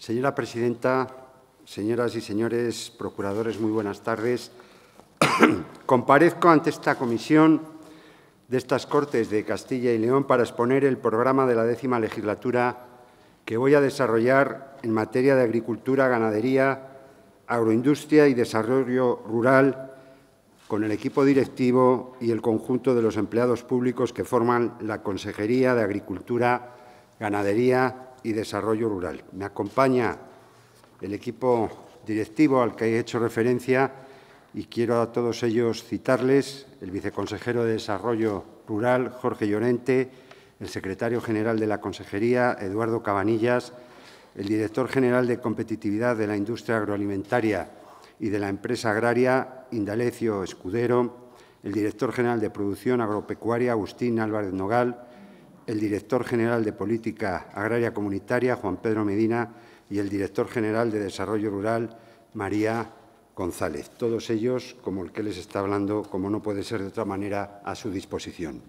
Señora presidenta, señoras y señores procuradores, muy buenas tardes. Comparezco ante esta comisión de estas Cortes de Castilla y León para exponer el programa de la décima legislatura que voy a desarrollar en materia de agricultura, ganadería, agroindustria y desarrollo rural con el equipo directivo y el conjunto de los empleados públicos que forman la Consejería de Agricultura, Ganadería y Desarrollo Rural. Me acompaña el equipo directivo al que he hecho referencia y quiero a todos ellos citarles el viceconsejero de Desarrollo Rural, Jorge Llorente, el secretario general de la Consejería, Eduardo Cabanillas, el director general de Competitividad de la Industria Agroalimentaria y de la Empresa Agraria, Indalecio Escudero, el director general de Producción Agropecuaria, Agustín Álvarez Nogal, el director general de Política Agraria Comunitaria, Juan Pedro Medina, y el director general de Desarrollo Rural, María González. Todos ellos, como el que les está hablando, como no puede ser de otra manera, a su disposición.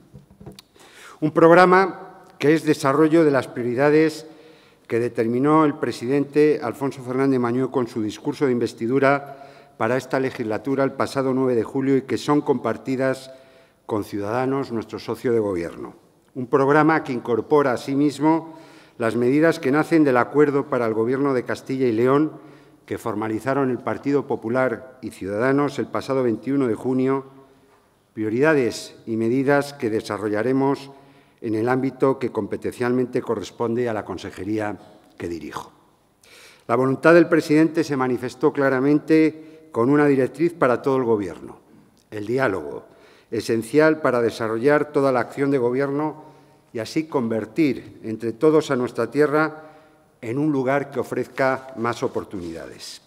Un programa que es desarrollo de las prioridades que determinó el presidente Alfonso Fernández Mañueco con su discurso de investidura para esta legislatura el pasado 9 de julio y que son compartidas con Ciudadanos, nuestro socio de Gobierno un programa que incorpora asimismo las medidas que nacen del acuerdo para el Gobierno de Castilla y León que formalizaron el Partido Popular y Ciudadanos el pasado 21 de junio, prioridades y medidas que desarrollaremos en el ámbito que competencialmente corresponde a la consejería que dirijo. La voluntad del presidente se manifestó claramente con una directriz para todo el Gobierno, el diálogo, esencial para desarrollar toda la acción de gobierno y así convertir entre todos a nuestra tierra en un lugar que ofrezca más oportunidades.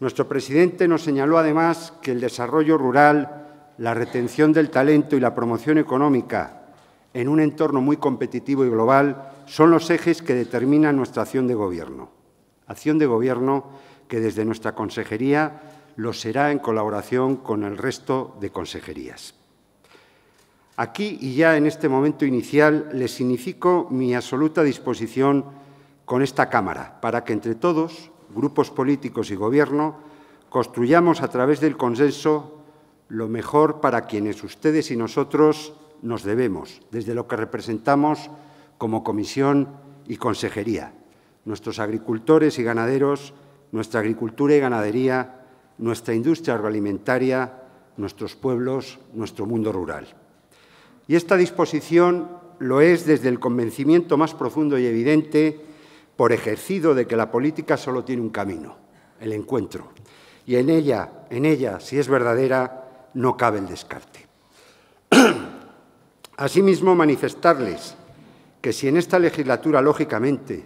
Nuestro presidente nos señaló además que el desarrollo rural, la retención del talento y la promoción económica en un entorno muy competitivo y global son los ejes que determinan nuestra acción de gobierno. Acción de gobierno que desde nuestra consejería lo será en colaboración con el resto de consejerías. Aquí y ya en este momento inicial les significo mi absoluta disposición con esta Cámara para que entre todos, grupos políticos y Gobierno, construyamos a través del consenso lo mejor para quienes ustedes y nosotros nos debemos, desde lo que representamos como Comisión y Consejería, nuestros agricultores y ganaderos, nuestra agricultura y ganadería, nuestra industria agroalimentaria, nuestros pueblos, nuestro mundo rural. Y esta disposición lo es desde el convencimiento más profundo y evidente por ejercido de que la política solo tiene un camino, el encuentro. Y en ella, en ella, si es verdadera, no cabe el descarte. Asimismo, manifestarles que si en esta legislatura, lógicamente,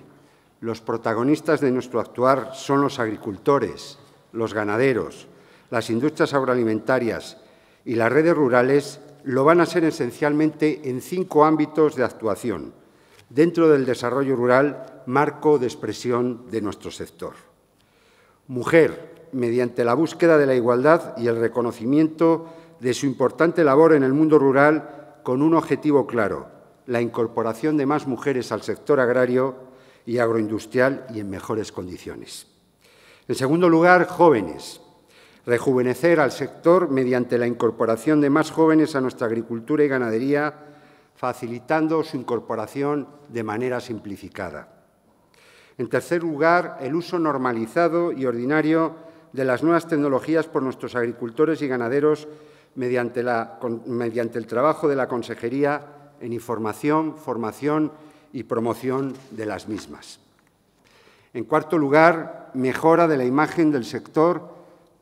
los protagonistas de nuestro actuar son los agricultores, los ganaderos, las industrias agroalimentarias y las redes rurales, lo van a ser esencialmente en cinco ámbitos de actuación dentro del desarrollo rural, marco de expresión de nuestro sector. Mujer, mediante la búsqueda de la igualdad y el reconocimiento de su importante labor en el mundo rural con un objetivo claro, la incorporación de más mujeres al sector agrario y agroindustrial y en mejores condiciones. En segundo lugar, jóvenes, rejuvenecer al sector mediante la incorporación de más jóvenes a nuestra agricultura y ganadería, facilitando su incorporación de manera simplificada. En tercer lugar, el uso normalizado y ordinario de las nuevas tecnologías por nuestros agricultores y ganaderos mediante, el trabajo de la Consejería en información, formación y promoción de las mismas. En cuarto lugar, mejora de la imagen del sector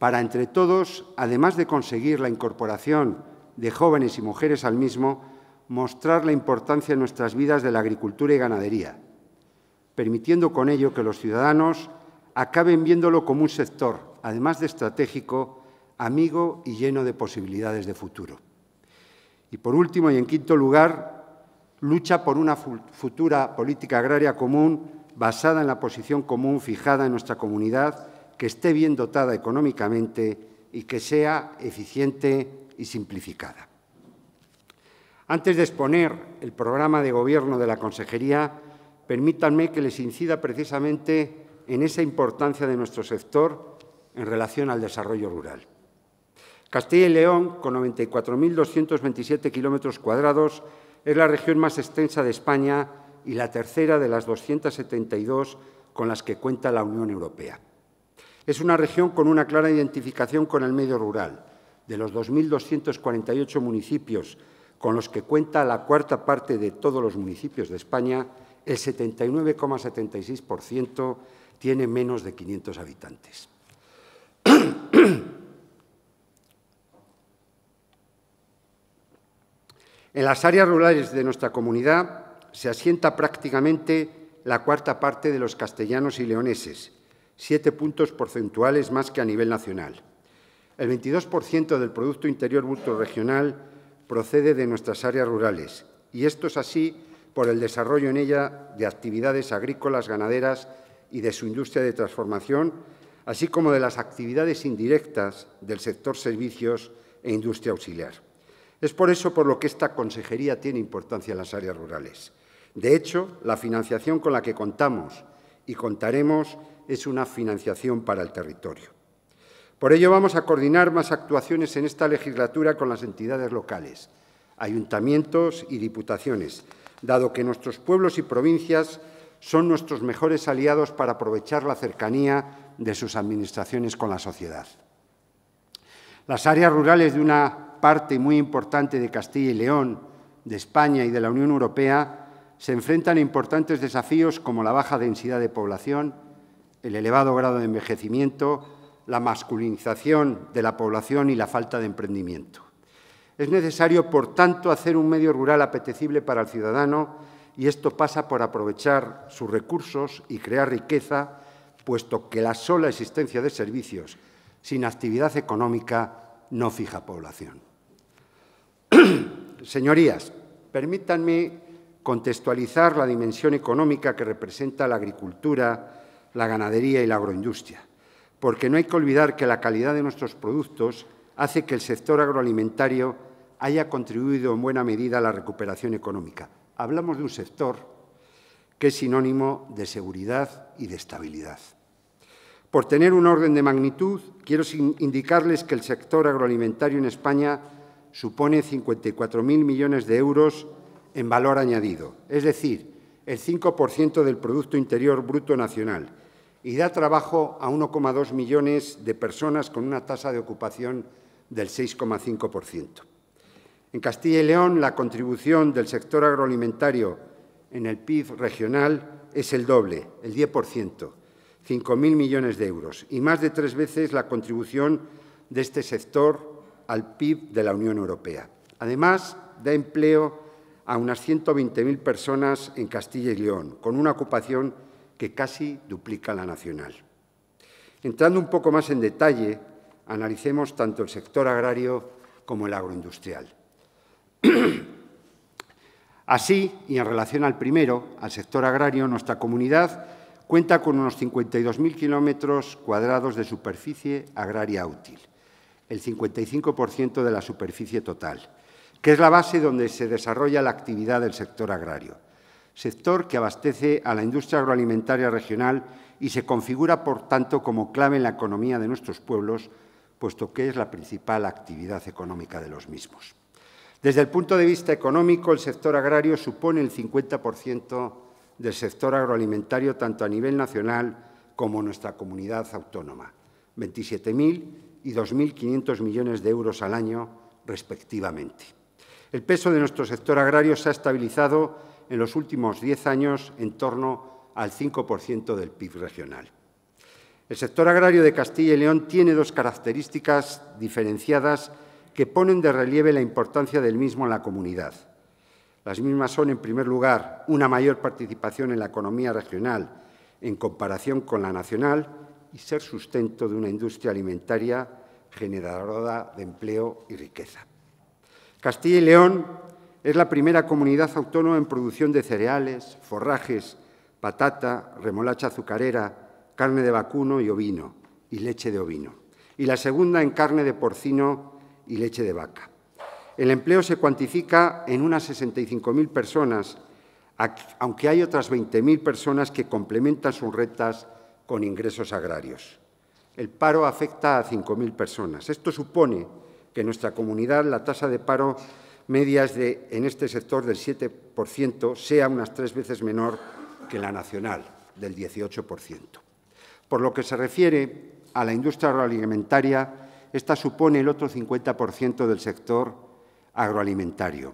para entre todos, además de conseguir la incorporación de jóvenes y mujeres al mismo, mostrar la importancia en nuestras vidas de la agricultura y ganadería, permitiendo con ello que los ciudadanos acaben viéndolo como un sector, además de estratégico, amigo y lleno de posibilidades de futuro. Y por último y en quinto lugar, lucha por una futura política agraria común basada en la posición común fijada en nuestra comunidad que esté bien dotada económicamente y que sea eficiente y simplificada. Antes de exponer el programa de gobierno de la Consejería, permítanme que les incida precisamente en esa importancia de nuestro sector en relación al desarrollo rural. Castilla y León, con 94.227 kilómetros cuadrados, es la región más extensa de España y la tercera de las 272 con las que cuenta la Unión Europea. Es una región con una clara identificación con el medio rural. De los 2.248 municipios con los que cuenta la cuarta parte de todos los municipios de España, el 79,76% tiene menos de 500 habitantes. En las áreas rurales de nuestra comunidad se asienta prácticamente la cuarta parte de los castellanos y leoneses siete puntos porcentuales más que a nivel nacional. El 22% del Producto Interior Bruto Regional procede de nuestras áreas rurales, y esto es así por el desarrollo en ella de actividades agrícolas, ganaderas y de su industria de transformación, así como de las actividades indirectas del sector servicios e industria auxiliar. Es por eso por lo que esta consejería tiene importancia en las áreas rurales. De hecho, la financiación con la que contamos y contaremos es una financiación para el territorio. Por ello vamos a coordinar más actuaciones en esta legislatura con las entidades locales, ayuntamientos y diputaciones, dado que nuestros pueblos y provincias son nuestros mejores aliados para aprovechar la cercanía de sus administraciones con la sociedad. Las áreas rurales de una parte muy importante de Castilla y León, de España y de la Unión Europea se enfrentan a importantes desafíos como la baja densidad de población, el elevado grado de envejecimiento, la masculinización de la población y la falta de emprendimiento. Es necesario, por tanto, hacer un medio rural apetecible para el ciudadano y esto pasa por aprovechar sus recursos y crear riqueza, puesto que la sola existencia de servicios sin actividad económica no fija población. Señorías, permítanme contextualizar la dimensión económica que representa la agricultura la ganadería y la agroindustria, porque no hay que olvidar que la calidad de nuestros productos hace que el sector agroalimentario haya contribuido en buena medida a la recuperación económica. Hablamos de un sector que es sinónimo de seguridad y de estabilidad. Por tener un orden de magnitud, quiero indicarles que el sector agroalimentario en España supone 54.000 millones de euros en valor añadido, es decir, el 5% del Producto Interior Bruto Nacional y da trabajo a 1,2 millones de personas con una tasa de ocupación del 6,5%. En Castilla y León, la contribución del sector agroalimentario en el PIB regional es el doble, el 10%, 5.000 millones de euros, y más de tres veces la contribución de este sector al PIB de la Unión Europea. Además, da empleo a unas 120.000 personas en Castilla y León, con una ocupación que casi duplica la nacional. Entrando un poco más en detalle, analicemos tanto el sector agrario como el agroindustrial. Así, y en relación al primero, al sector agrario, nuestra comunidad cuenta con unos 52.000 kilómetros cuadrados de superficie agraria útil, el 55% de la superficie total, que es la base donde se desarrolla la actividad del sector agrario, sector que abastece a la industria agroalimentaria regional y se configura, por tanto, como clave en la economía de nuestros pueblos, puesto que es la principal actividad económica de los mismos. Desde el punto de vista económico, el sector agrario supone el 50% del sector agroalimentario tanto a nivel nacional como nuestra comunidad autónoma, 27.000 y 2.500 millones de euros al año respectivamente. El peso de nuestro sector agrario se ha estabilizado en los últimos diez años en torno al 5% del PIB regional. El sector agrario de Castilla y León tiene dos características diferenciadas que ponen de relieve la importancia del mismo en la comunidad. Las mismas son, en primer lugar, una mayor participación en la economía regional en comparación con la nacional y ser sustento de una industria alimentaria generadora de empleo y riqueza. Castilla y León es la primera comunidad autónoma en producción de cereales, forrajes, patata, remolacha azucarera, carne de vacuno y ovino, y leche de ovino. Y la segunda en carne de porcino y leche de vaca. El empleo se cuantifica en unas 65.000 personas, aunque hay otras 20.000 personas que complementan sus rentas con ingresos agrarios. El paro afecta a 5.000 personas. Esto supone que en nuestra comunidad la tasa de paro media de, en este sector del 7%, sea unas tres veces menor que la nacional, del 18%. Por lo que se refiere a la industria agroalimentaria, esta supone el otro 50% del sector agroalimentario.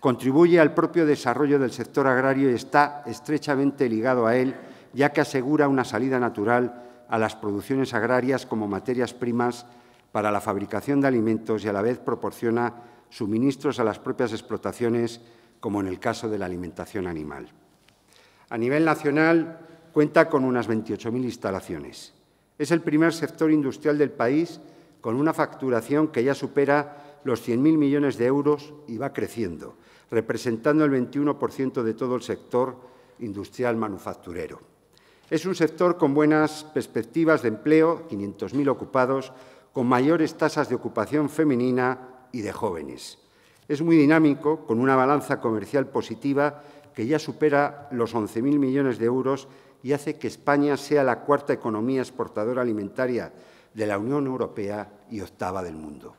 Contribuye al propio desarrollo del sector agrario y está estrechamente ligado a él, ya que asegura una salida natural a las producciones agrarias como materias primas para la fabricación de alimentos y a la vez proporciona suministros a las propias explotaciones, como en el caso de la alimentación animal. A nivel nacional, cuenta con unas 28.000 instalaciones. Es el primer sector industrial del país con una facturación que ya supera los 100.000 millones de euros y va creciendo, representando el 21% de todo el sector industrial manufacturero. Es un sector con buenas perspectivas de empleo, 500.000 ocupados, con mayores tasas de ocupación femenina y de jóvenes. Es muy dinámico, con una balanza comercial positiva que ya supera los 11.000 millones de euros y hace que España sea la cuarta economía exportadora alimentaria de la Unión Europea y octava del mundo.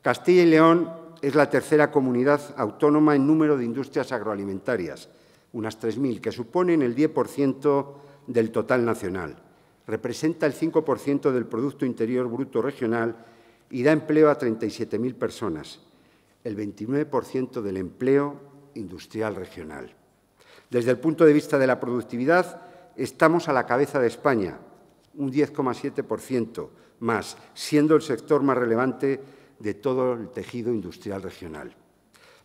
Castilla y León es la tercera comunidad autónoma en número de industrias agroalimentarias, unas 3.000, que suponen el 10% del total nacional representa el 5% del Producto Interior Bruto Regional y da empleo a 37.000 personas, el 29% del empleo industrial regional. Desde el punto de vista de la productividad, estamos a la cabeza de España, un 10,7% más, siendo el sector más relevante de todo el tejido industrial regional.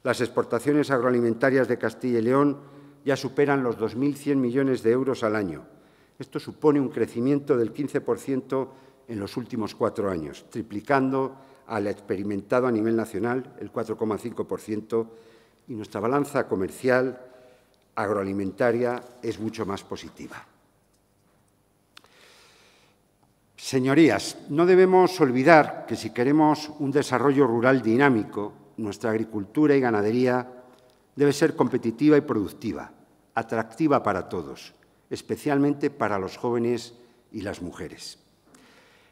Las exportaciones agroalimentarias de Castilla y León ya superan los 2.100 millones de euros al año, esto supone un crecimiento del 15% en los últimos cuatro años, triplicando al experimentado a nivel nacional, el 4,5%, y nuestra balanza comercial agroalimentaria es mucho más positiva. Señorías, no debemos olvidar que si queremos un desarrollo rural dinámico, nuestra agricultura y ganadería debe ser competitiva y productiva, atractiva para todos especialmente para los jóvenes y las mujeres.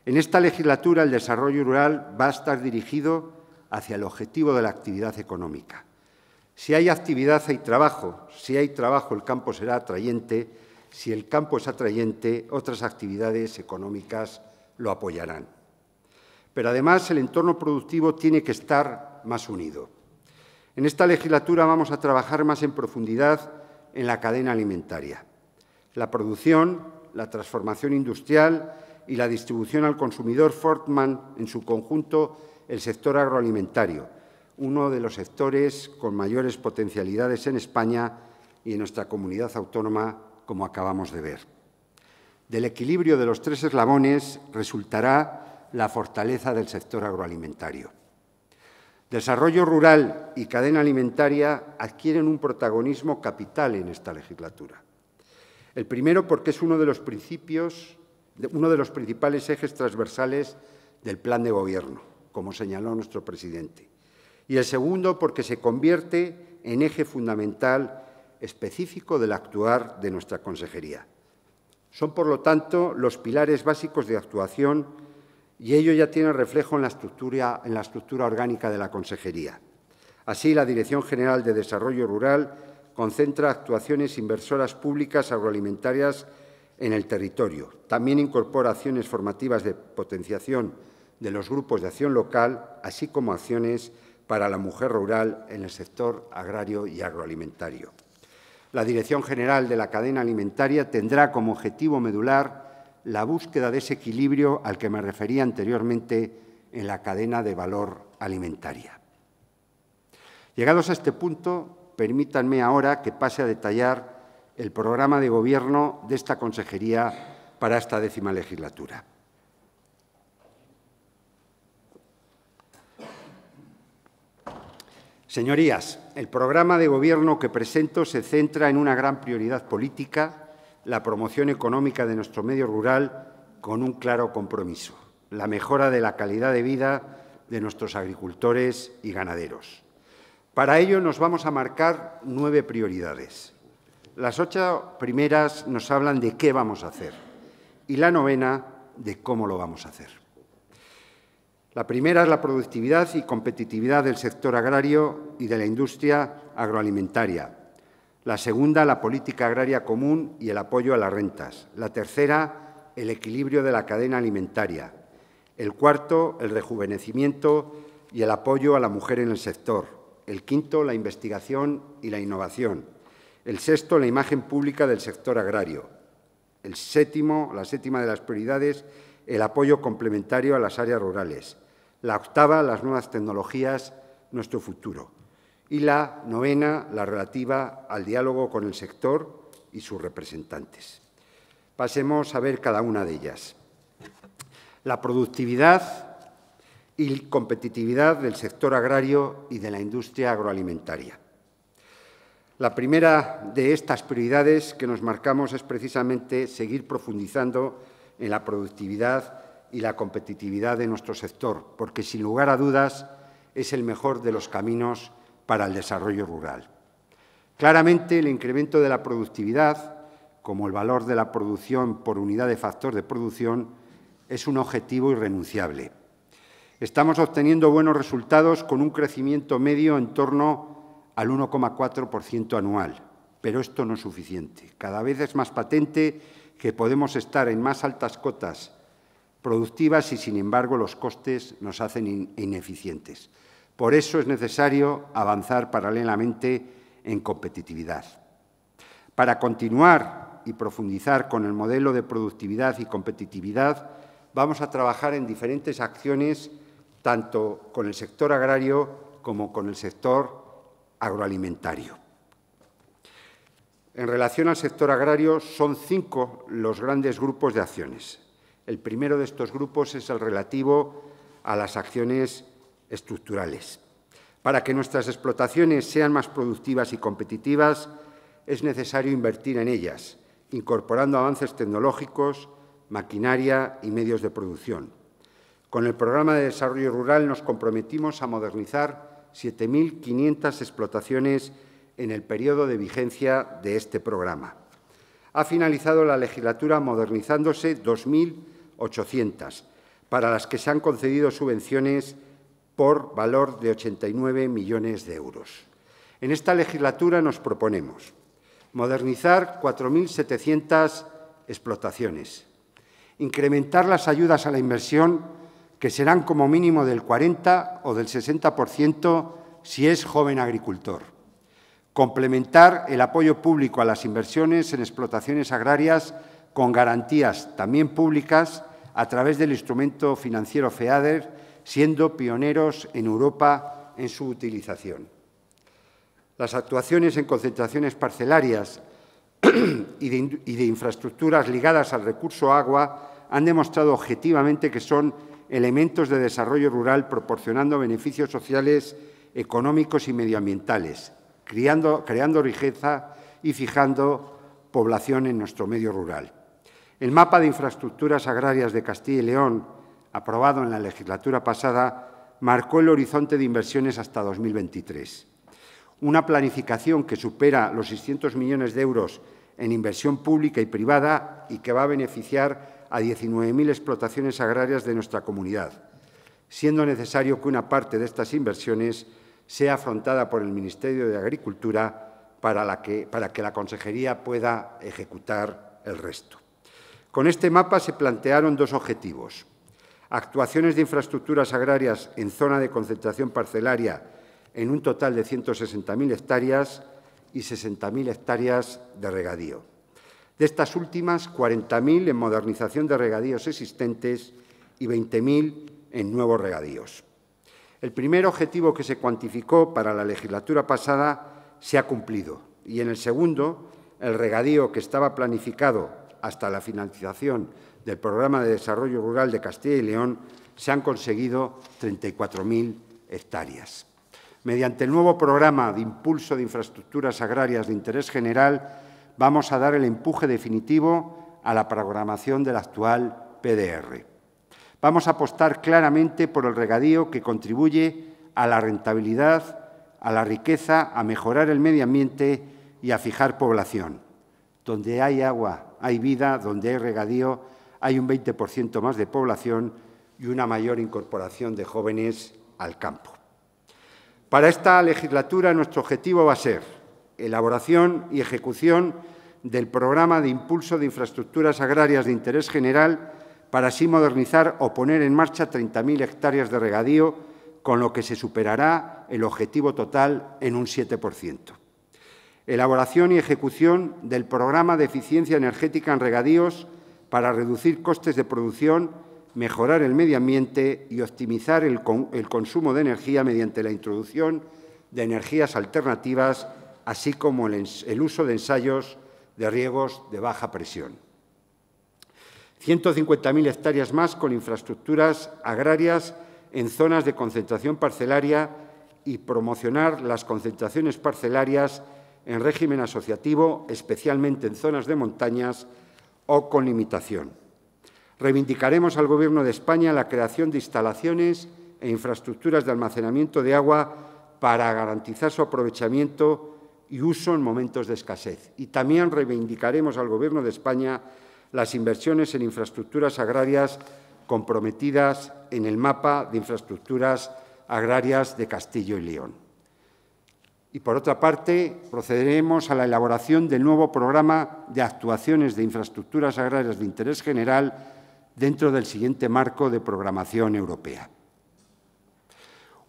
En esta legislatura el desarrollo rural va a estar dirigido hacia el objetivo de la actividad económica. Si hay actividad hay trabajo, si hay trabajo el campo será atrayente, si el campo es atrayente otras actividades económicas lo apoyarán. Pero además el entorno productivo tiene que estar más unido. En esta legislatura vamos a trabajar más en profundidad en la cadena alimentaria. La producción, la transformación industrial y la distribución al consumidor Fortman, en su conjunto el sector agroalimentario, uno de los sectores con mayores potencialidades en España y en nuestra comunidad autónoma, como acabamos de ver. Del equilibrio de los tres eslabones resultará la fortaleza del sector agroalimentario. Desarrollo rural y cadena alimentaria adquieren un protagonismo capital en esta legislatura. El primero porque es uno de los principios, uno de los principales ejes transversales del plan de gobierno, como señaló nuestro presidente. Y el segundo porque se convierte en eje fundamental específico del actuar de nuestra consejería. Son, por lo tanto, los pilares básicos de actuación y ello ya tiene reflejo en la estructura, en la estructura orgánica de la consejería. Así, la Dirección General de Desarrollo Rural concentra actuaciones inversoras públicas agroalimentarias en el territorio. También incorpora acciones formativas de potenciación de los grupos de acción local, así como acciones para la mujer rural en el sector agrario y agroalimentario. La Dirección General de la Cadena Alimentaria tendrá como objetivo medular la búsqueda de ese equilibrio al que me refería anteriormente en la cadena de valor alimentaria. Llegados a este punto, permítanme ahora que pase a detallar el programa de gobierno de esta consejería para esta décima legislatura. Señorías, el programa de gobierno que presento se centra en una gran prioridad política, la promoción económica de nuestro medio rural, con un claro compromiso, la mejora de la calidad de vida de nuestros agricultores y ganaderos. Para ello nos vamos a marcar nueve prioridades. Las ocho primeras nos hablan de qué vamos a hacer y la novena de cómo lo vamos a hacer. La primera es la productividad y competitividad del sector agrario y de la industria agroalimentaria. La segunda, la política agraria común y el apoyo a las rentas. La tercera, el equilibrio de la cadena alimentaria. El cuarto, el rejuvenecimiento y el apoyo a la mujer en el sector. El quinto, la investigación y la innovación. El sexto, la imagen pública del sector agrario. El séptimo, la séptima de las prioridades, el apoyo complementario a las áreas rurales. La octava, las nuevas tecnologías, nuestro futuro. Y la novena, la relativa al diálogo con el sector y sus representantes. Pasemos a ver cada una de ellas. La productividad y competitividad del sector agrario y de la industria agroalimentaria. La primera de estas prioridades que nos marcamos es precisamente seguir profundizando en la productividad y la competitividad de nuestro sector, porque sin lugar a dudas es el mejor de los caminos para el desarrollo rural. Claramente, el incremento de la productividad, como el valor de la producción por unidad de factor de producción, es un objetivo irrenunciable. Estamos obteniendo buenos resultados con un crecimiento medio en torno al 1,4% anual, pero esto no es suficiente. Cada vez es más patente que podemos estar en más altas cotas productivas y, sin embargo, los costes nos hacen ineficientes. Por eso es necesario avanzar paralelamente en competitividad. Para continuar y profundizar con el modelo de productividad y competitividad, vamos a trabajar en diferentes acciones tanto con el sector agrario como con el sector agroalimentario. En relación al sector agrario, son cinco los grandes grupos de acciones. El primero de estos grupos es el relativo a las acciones estructurales. Para que nuestras explotaciones sean más productivas y competitivas, es necesario invertir en ellas, incorporando avances tecnológicos, maquinaria y medios de producción. Con el Programa de Desarrollo Rural nos comprometimos a modernizar 7.500 explotaciones en el periodo de vigencia de este programa. Ha finalizado la legislatura modernizándose 2.800, para las que se han concedido subvenciones por valor de 89 millones de euros. En esta legislatura nos proponemos modernizar 4.700 explotaciones, incrementar las ayudas a la inversión que serán como mínimo del 40 o del 60% si es joven agricultor. Complementar el apoyo público a las inversiones en explotaciones agrarias con garantías también públicas a través del instrumento financiero FEADER, siendo pioneros en Europa en su utilización. Las actuaciones en concentraciones parcelarias y de, y de infraestructuras ligadas al recurso agua han demostrado objetivamente que son elementos de desarrollo rural proporcionando beneficios sociales, económicos y medioambientales, creando, riqueza y fijando población en nuestro medio rural. El mapa de infraestructuras agrarias de Castilla y León, aprobado en la legislatura pasada, marcó el horizonte de inversiones hasta 2023. Una planificación que supera los 600 millones de euros en inversión pública y privada y que va a beneficiar a 19.000 explotaciones agrarias de nuestra comunidad, siendo necesario que una parte de estas inversiones sea afrontada por el Ministerio de Agricultura para, que, que la Consejería pueda ejecutar el resto. Con este mapa se plantearon dos objetivos. Actuaciones de infraestructuras agrarias en zona de concentración parcelaria en un total de 160.000 hectáreas y 60.000 hectáreas de regadío. De estas últimas, 40.000 en modernización de regadíos existentes y 20.000 en nuevos regadíos. El primer objetivo que se cuantificó para la legislatura pasada se ha cumplido y en el segundo, el regadío que estaba planificado hasta la finalización del Programa de Desarrollo Rural de Castilla y León, se han conseguido 34.000 hectáreas. Mediante el nuevo Programa de Impulso de Infraestructuras Agrarias de Interés General, vamos a dar el empuje definitivo a la programación del actual PDR. Vamos a apostar claramente por el regadío que contribuye a la rentabilidad, a la riqueza, a mejorar el medio ambiente y a fijar población. Donde hay agua, hay vida, donde hay regadío, hay un 20% más de población y una mayor incorporación de jóvenes al campo. Para esta legislatura nuestro objetivo va a ser elaboración y ejecución del programa de impulso de infraestructuras agrarias de interés general para así modernizar o poner en marcha 30.000 hectáreas de regadío, con lo que se superará el objetivo total en un 7%. Elaboración y ejecución del programa de eficiencia energética en regadíos para reducir costes de producción, mejorar el medio ambiente y optimizar el, el consumo de energía mediante la introducción de energías alternativas así como el, uso de ensayos de riegos de baja presión. 150.000 hectáreas más con infraestructuras agrarias en zonas de concentración parcelaria y promocionar las concentraciones parcelarias en régimen asociativo, especialmente en zonas de montañas o con limitación. Reivindicaremos al Gobierno de España la creación de instalaciones e infraestructuras de almacenamiento de agua para garantizar su aprovechamiento y uso en momentos de escasez. Y también reivindicaremos al Gobierno de España las inversiones en infraestructuras agrarias comprometidas en el mapa de infraestructuras agrarias de Castillo y León. Y, por otra parte, procederemos a la elaboración del nuevo programa de actuaciones de infraestructuras agrarias de interés general dentro del siguiente marco de programación europea.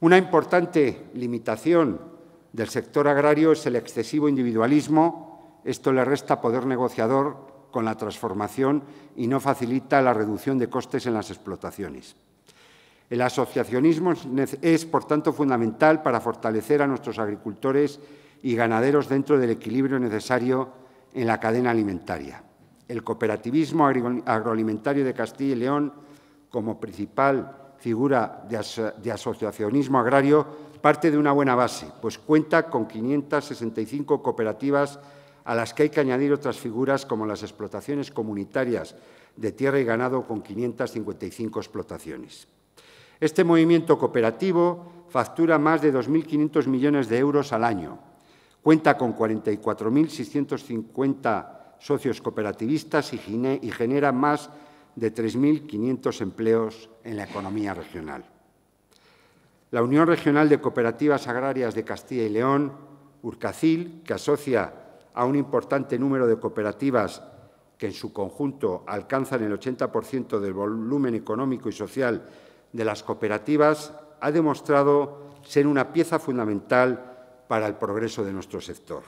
Una importante limitación del sector agrario es el excesivo individualismo. Esto le resta poder negociador con la transformación y no facilita la reducción de costes en las explotaciones. El asociacionismo es, por tanto, fundamental para fortalecer a nuestros agricultores y ganaderos dentro del equilibrio necesario en la cadena alimentaria. El cooperativismo agroalimentario de Castilla y León, como principal figura de, asociacionismo agrario, parte de una buena base, pues cuenta con 565 cooperativas a las que hay que añadir otras figuras como las explotaciones comunitarias de tierra y ganado con 555 explotaciones. Este movimiento cooperativo factura más de 2.500 millones de euros al año. Cuenta con 44.650 socios cooperativistas y genera más de 3.500 empleos en la economía regional la Unión Regional de Cooperativas Agrarias de Castilla y León, Urcacil, que asocia a un importante número de cooperativas que en su conjunto alcanzan el 80% del volumen económico y social de las cooperativas, ha demostrado ser una pieza fundamental para el progreso de nuestro sector.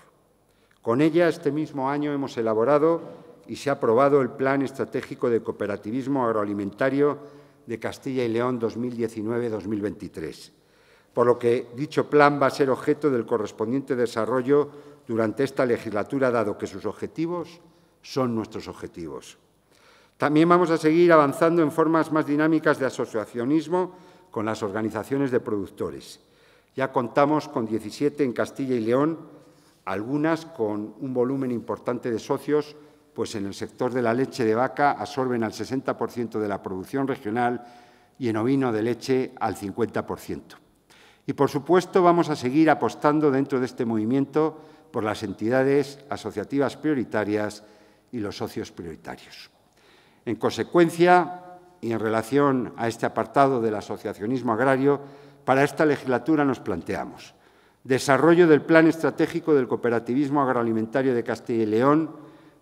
Con ella, este mismo año hemos elaborado y se ha aprobado el Plan Estratégico de Cooperativismo Agroalimentario de Castilla y León 2019-2023, por lo que dicho plan va a ser objeto del correspondiente desarrollo durante esta legislatura, dado que sus objetivos son nuestros objetivos. También vamos a seguir avanzando en formas más dinámicas de asociacionismo con las organizaciones de productores. Ya contamos con 17 en Castilla y León, algunas con un volumen importante de socios, pues en el sector de la leche de vaca absorben al 60% de la producción regional y en ovino de leche al 50%. Y por supuesto vamos a seguir apostando dentro de este movimiento por las entidades asociativas prioritarias y los socios prioritarios. En consecuencia, y en relación a este apartado del asociacionismo agrario, para esta legislatura nos planteamos desarrollo del Plan Estratégico del Cooperativismo Agroalimentario de Castilla y León,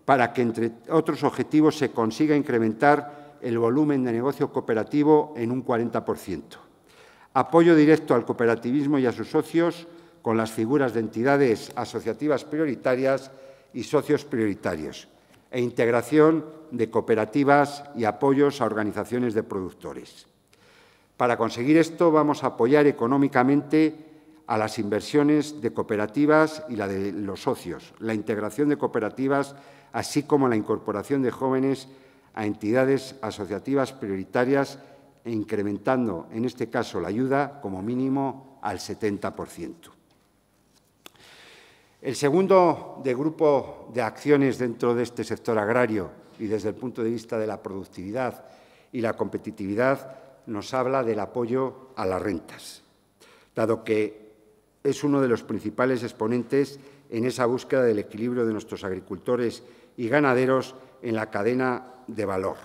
para que, entre otros objetivos, se consiga incrementar el volumen de negocio cooperativo en un 40%. Apoyo directo al cooperativismo y a sus socios con las figuras de entidades asociativas prioritarias y socios prioritarios e integración de cooperativas y apoyos a organizaciones de productores. Para conseguir esto vamos a apoyar económicamente a las inversiones de cooperativas y la de los socios, la integración de cooperativas así como la incorporación de jóvenes a entidades asociativas prioritarias e incrementando, en este caso, la ayuda como mínimo al 70%. El segundo grupo de acciones dentro de este sector agrario y desde el punto de vista de la productividad y la competitividad nos habla del apoyo a las rentas, dado que es uno de los principales exponentes en esa búsqueda del equilibrio de nuestros agricultores y ganaderos en la cadena de valor.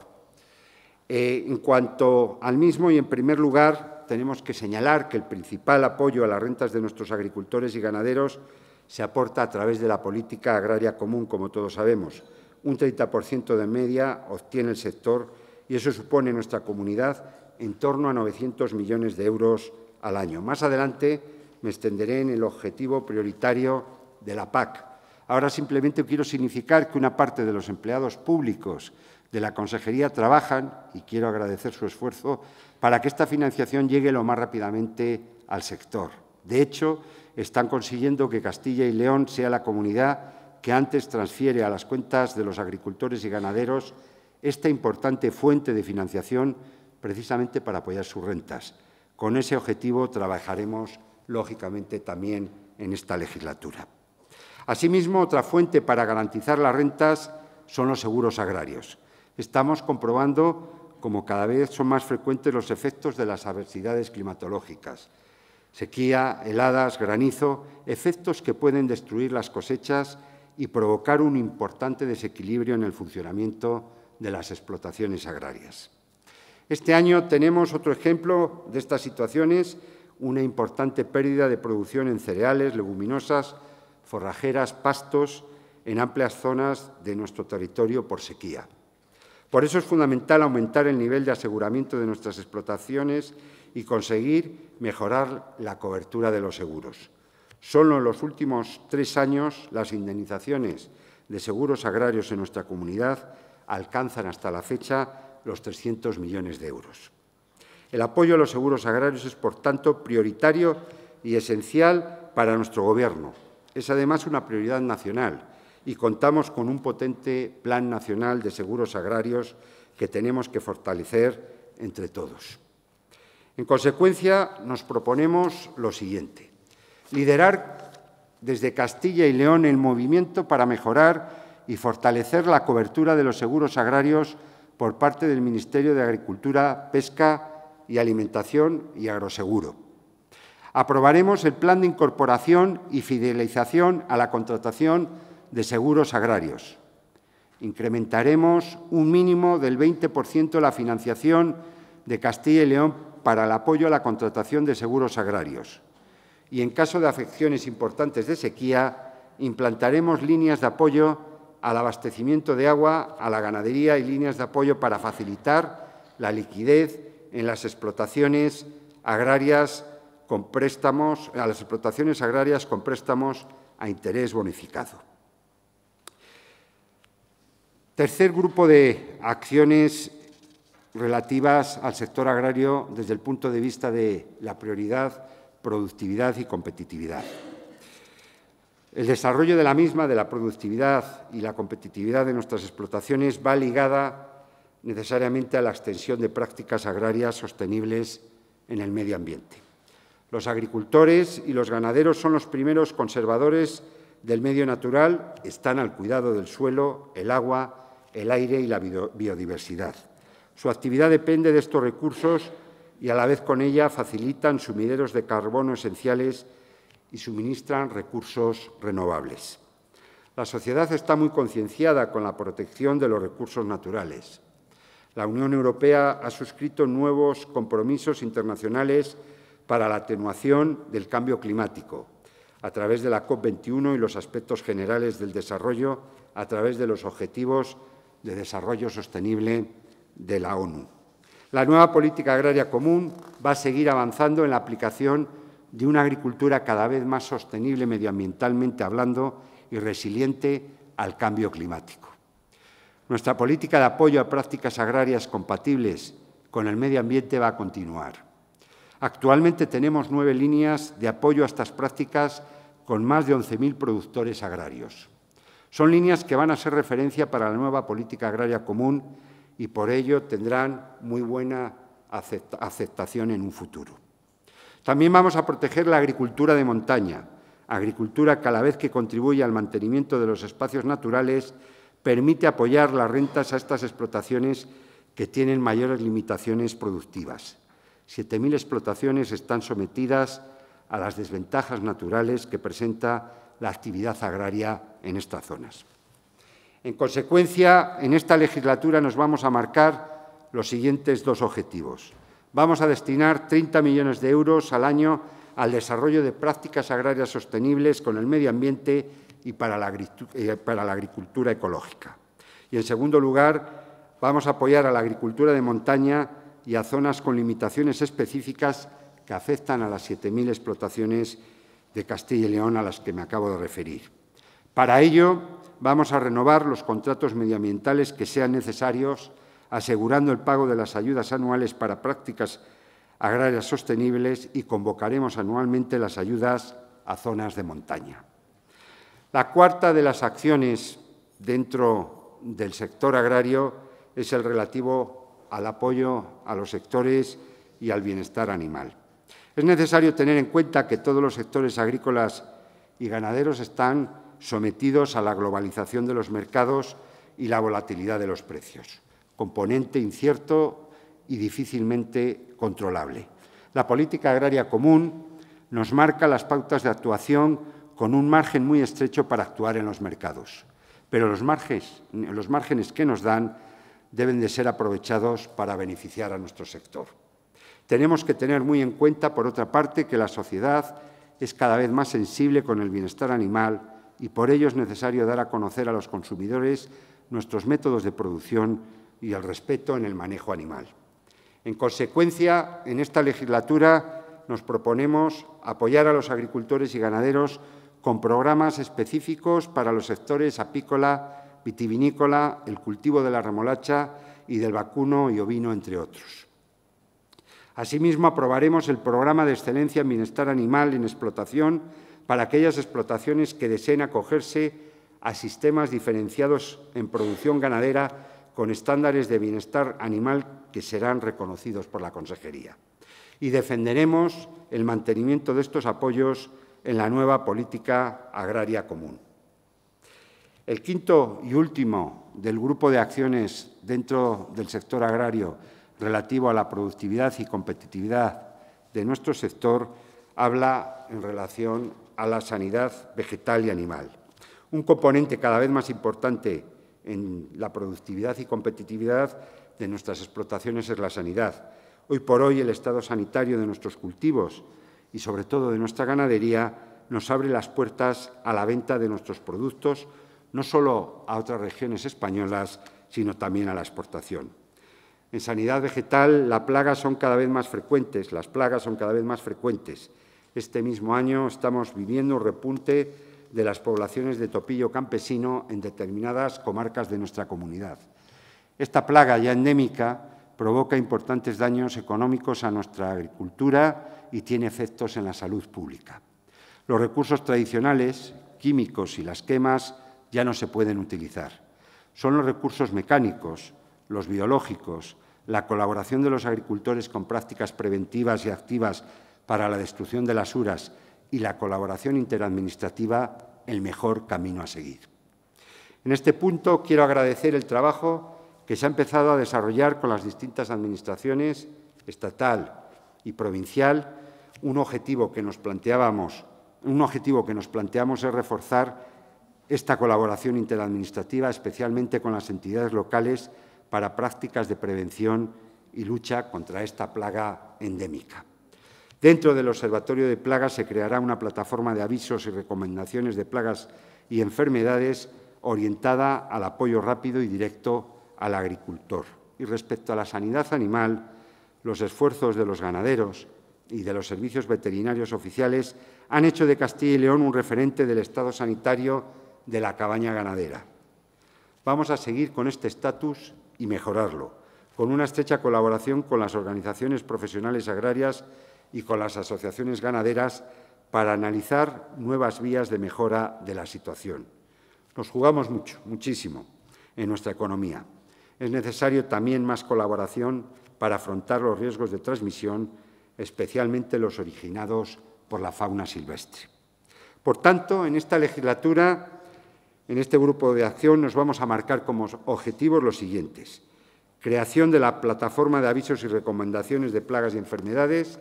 Eh, en cuanto al mismo, y en primer lugar, tenemos que señalar que el principal apoyo a las rentas de nuestros agricultores y ganaderos se aporta a través de la política agraria común, como todos sabemos. Un 30% de media obtiene el sector y eso supone en nuestra comunidad en torno a 900 millones de euros al año. Más adelante me extenderé en el objetivo prioritario de la PAC, Ahora simplemente quiero significar que una parte de los empleados públicos de la Consejería trabajan, y quiero agradecer su esfuerzo, para que esta financiación llegue lo más rápidamente al sector. De hecho, están consiguiendo que Castilla y León sea la comunidad que antes transfiere a las cuentas de los agricultores y ganaderos esta importante fuente de financiación precisamente para apoyar sus rentas. Con ese objetivo trabajaremos, lógicamente, también en esta legislatura. Asimismo, otra fuente para garantizar las rentas son los seguros agrarios. Estamos comprobando como cada vez son más frecuentes los efectos de las adversidades climatológicas. Sequía, heladas, granizo, efectos que pueden destruir las cosechas y provocar un importante desequilibrio en el funcionamiento de las explotaciones agrarias. Este año tenemos otro ejemplo de estas situaciones, una importante pérdida de producción en cereales, leguminosas, forrajeras, pastos en amplias zonas de nuestro territorio por sequía. Por eso es fundamental aumentar el nivel de aseguramiento de nuestras explotaciones y conseguir mejorar la cobertura de los seguros. Solo en los últimos tres años las indemnizaciones de seguros agrarios en nuestra comunidad alcanzan hasta la fecha los 300 millones de euros. El apoyo a los seguros agrarios es, por tanto, prioritario y esencial para nuestro Gobierno, es además una prioridad nacional y contamos con un potente Plan Nacional de Seguros Agrarios que tenemos que fortalecer entre todos. En consecuencia, nos proponemos lo siguiente. Liderar desde Castilla y León el movimiento para mejorar y fortalecer la cobertura de los seguros agrarios por parte del Ministerio de Agricultura, Pesca y Alimentación y Agroseguro aprobaremos el plan de incorporación y fidelización a la contratación de seguros agrarios. Incrementaremos un mínimo del 20% la financiación de Castilla y León para el apoyo a la contratación de seguros agrarios. Y en caso de afecciones importantes de sequía, implantaremos líneas de apoyo al abastecimiento de agua, a la ganadería y líneas de apoyo para facilitar la liquidez en las explotaciones agrarias con préstamos a las explotaciones agrarias con préstamos a interés bonificado. Tercer grupo de acciones relativas al sector agrario desde el punto de vista de la prioridad, productividad y competitividad. El desarrollo de la misma, de la productividad y la competitividad de nuestras explotaciones va ligada necesariamente a la extensión de prácticas agrarias sostenibles en el medio ambiente. Los agricultores y los ganaderos son los primeros conservadores del medio natural, están al cuidado del suelo, el agua, el aire y la biodiversidad. Su actividad depende de estos recursos y a la vez con ella facilitan sumideros de carbono esenciales y suministran recursos renovables. La sociedad está muy concienciada con la protección de los recursos naturales. La Unión Europea ha suscrito nuevos compromisos internacionales para la atenuación del cambio climático, a través de la COP21 y los aspectos generales del desarrollo, a través de los Objetivos de Desarrollo Sostenible de la ONU. La nueva política agraria común va a seguir avanzando en la aplicación de una agricultura cada vez más sostenible medioambientalmente hablando y resiliente al cambio climático. Nuestra política de apoyo a prácticas agrarias compatibles con el medio ambiente va a continuar. Actualmente tenemos nueve líneas de apoyo a estas prácticas con más de 11.000 productores agrarios. Son líneas que van a ser referencia para la nueva política agraria común y por ello tendrán muy buena aceptación en un futuro. También vamos a proteger la agricultura de montaña, agricultura que a la vez que contribuye al mantenimiento de los espacios naturales, permite apoyar las rentas a estas explotaciones que tienen mayores limitaciones productivas. 7.000 explotaciones están sometidas a las desventajas naturales que presenta la actividad agraria en estas zonas. En consecuencia, en esta legislatura nos vamos a marcar los siguientes dos objetivos. Vamos a destinar 30 millones de euros al año al desarrollo de prácticas agrarias sostenibles con el medio ambiente y para la, eh, para la agricultura ecológica. Y, en segundo lugar, vamos a apoyar a la agricultura de montaña y a zonas con limitaciones específicas que afectan a las 7.000 explotaciones de Castilla y León a las que me acabo de referir. Para ello, vamos a renovar los contratos medioambientales que sean necesarios, asegurando el pago de las ayudas anuales para prácticas agrarias sostenibles y convocaremos anualmente las ayudas a zonas de montaña. La cuarta de las acciones dentro del sector agrario es el relativo al apoyo a los sectores y al bienestar animal. Es necesario tener en cuenta que todos los sectores agrícolas y ganaderos están sometidos a la globalización de los mercados y la volatilidad de los precios, componente incierto y difícilmente controlable. La política agraria común nos marca las pautas de actuación con un margen muy estrecho para actuar en los mercados, pero los márgenes, que nos dan deben de ser aprovechados para beneficiar a nuestro sector. Tenemos que tener muy en cuenta, por otra parte, que la sociedad es cada vez más sensible con el bienestar animal y por ello es necesario dar a conocer a los consumidores nuestros métodos de producción y el respeto en el manejo animal. En consecuencia, en esta legislatura nos proponemos apoyar a los agricultores y ganaderos con programas específicos para los sectores apícola, vitivinícola, el cultivo de la remolacha y del vacuno y ovino, entre otros. Asimismo, aprobaremos el programa de excelencia en bienestar animal en explotación para aquellas explotaciones que deseen acogerse a sistemas diferenciados en producción ganadera con estándares de bienestar animal que serán reconocidos por la Consejería. Y defenderemos el mantenimiento de estos apoyos en la nueva política agraria común. El quinto y último del grupo de acciones dentro del sector agrario relativo a la productividad y competitividad de nuestro sector habla en relación a la sanidad vegetal y animal. Un componente cada vez más importante en la productividad y competitividad de nuestras explotaciones es la sanidad. Hoy por hoy el estado sanitario de nuestros cultivos y sobre todo de nuestra ganadería nos abre las puertas a la venta de nuestros productos no solo a otras regiones españolas, sino también a la exportación. En sanidad vegetal, las plagas son cada vez más frecuentes. Las plagas son cada vez más frecuentes. Este mismo año estamos viviendo un repunte de las poblaciones de topillo campesino en determinadas comarcas de nuestra comunidad. Esta plaga ya endémica provoca importantes daños económicos a nuestra agricultura y tiene efectos en la salud pública. Los recursos tradicionales, químicos y las quemas ya no se pueden utilizar. Son los recursos mecánicos, los biológicos, la colaboración de los agricultores con prácticas preventivas y activas para la destrucción de las uras y la colaboración interadministrativa el mejor camino a seguir. En este punto quiero agradecer el trabajo que se ha empezado a desarrollar con las distintas administraciones estatal y provincial, un objetivo que nos planteábamos, un objetivo que nos planteamos es reforzar esta colaboración interadministrativa, especialmente con las entidades locales, para prácticas de prevención y lucha contra esta plaga endémica. Dentro del Observatorio de Plagas se creará una plataforma de avisos y recomendaciones de plagas y enfermedades orientada al apoyo rápido y directo al agricultor. Y respecto a la sanidad animal, los esfuerzos de los ganaderos y de los servicios veterinarios oficiales han hecho de Castilla y León un referente del estado sanitario de la cabaña ganadera. Vamos a seguir con este estatus y mejorarlo, con una estrecha colaboración con las organizaciones profesionales agrarias y con las asociaciones ganaderas para analizar nuevas vías de mejora de la situación. Nos jugamos mucho, muchísimo, en nuestra economía. Es necesario también más colaboración para afrontar los riesgos de transmisión, especialmente los originados por la fauna silvestre. Por tanto, en esta legislatura en este grupo de acción nos vamos a marcar como objetivos los siguientes. Creación de la plataforma de avisos y recomendaciones de plagas y enfermedades,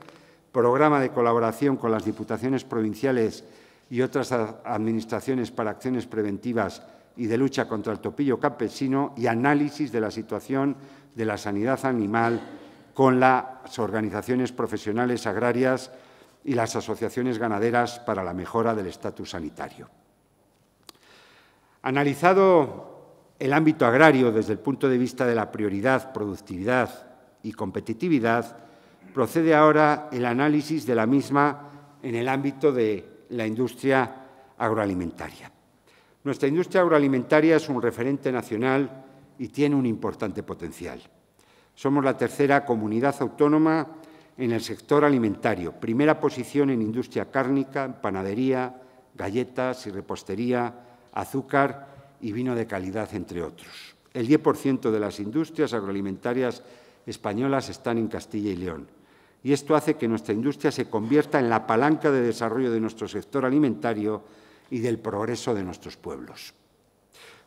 programa de colaboración con las diputaciones provinciales y otras administraciones para acciones preventivas y de lucha contra el topillo campesino y análisis de la situación de la sanidad animal con las organizaciones profesionales agrarias y las asociaciones ganaderas para la mejora del estatus sanitario. Analizado el ámbito agrario desde el punto de vista de la prioridad, productividad y competitividad, procede ahora el análisis de la misma en el ámbito de la industria agroalimentaria. Nuestra industria agroalimentaria es un referente nacional y tiene un importante potencial. Somos la tercera comunidad autónoma en el sector alimentario, primera posición en industria cárnica, panadería, galletas y repostería, azúcar y vino de calidad, entre otros. El 10% de las industrias agroalimentarias españolas están en Castilla y León. Y esto hace que nuestra industria se convierta en la palanca de desarrollo de nuestro sector alimentario y del progreso de nuestros pueblos.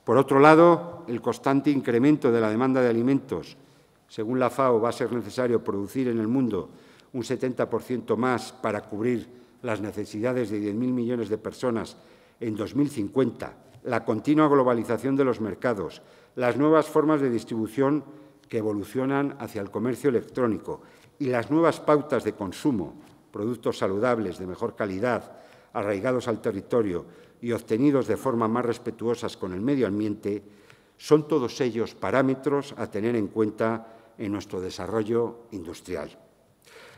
Por otro lado, el constante incremento de la demanda de alimentos. Según la FAO, va a ser necesario producir en el mundo un 70% más para cubrir las necesidades de 10.000 millones de personas en 2050, la continua globalización de los mercados, las nuevas formas de distribución que evolucionan hacia el comercio electrónico y las nuevas pautas de consumo, productos saludables de mejor calidad, arraigados al territorio y obtenidos de forma más respetuosas con el medio ambiente, son todos ellos parámetros a tener en cuenta en nuestro desarrollo industrial.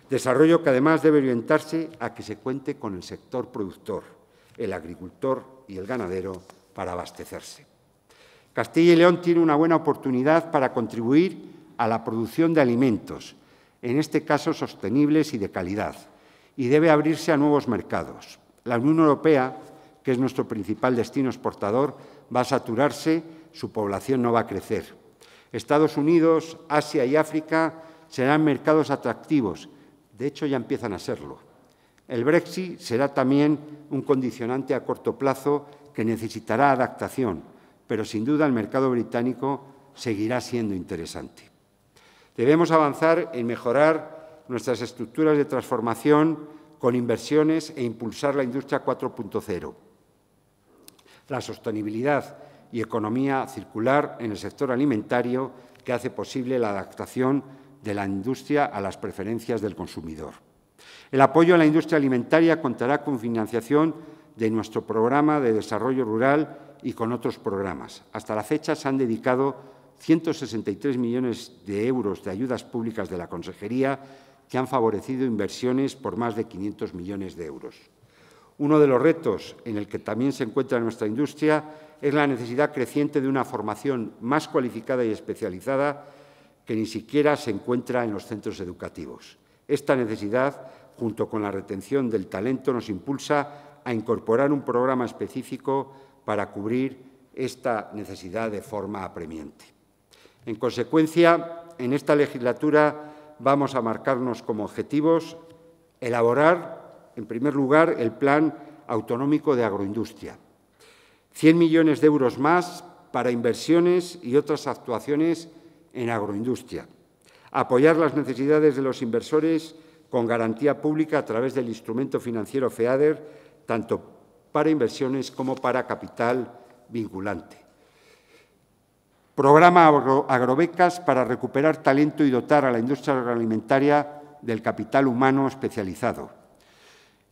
Desarrollo que además debe orientarse a que se cuente con el sector productor el agricultor y el ganadero para abastecerse. Castilla y León tiene una buena oportunidad para contribuir a la producción de alimentos, en este caso sostenibles y de calidad, y debe abrirse a nuevos mercados. La Unión Europea, que es nuestro principal destino exportador, va a saturarse, su población no va a crecer. Estados Unidos, Asia y África serán mercados atractivos, de hecho ya empiezan a serlo. El Brexit será también un condicionante a corto plazo que necesitará adaptación, pero sin duda el mercado británico seguirá siendo interesante. Debemos avanzar en mejorar nuestras estructuras de transformación con inversiones e impulsar la industria 4.0. La sostenibilidad y economía circular en el sector alimentario que hace posible la adaptación de la industria a las preferencias del consumidor. El apoyo a la industria alimentaria contará con financiación de nuestro programa de desarrollo rural y con otros programas. Hasta la fecha se han dedicado 163 millones de euros de ayudas públicas de la Consejería que han favorecido inversiones por más de 500 millones de euros. Uno de los retos en el que también se encuentra nuestra industria es la necesidad creciente de una formación más cualificada y especializada que ni siquiera se encuentra en los centros educativos. Esta necesidad junto con la retención del talento, nos impulsa a incorporar un programa específico para cubrir esta necesidad de forma apremiante. En consecuencia, en esta legislatura vamos a marcarnos como objetivos elaborar, en primer lugar, el Plan Autonómico de Agroindustria. 100 millones de euros más para inversiones y otras actuaciones en agroindustria. Apoyar las necesidades de los inversores con garantía pública a través del instrumento financiero FEADER, tanto para inversiones como para capital vinculante. Programa Agrobecas para recuperar talento y dotar a la industria agroalimentaria del capital humano especializado.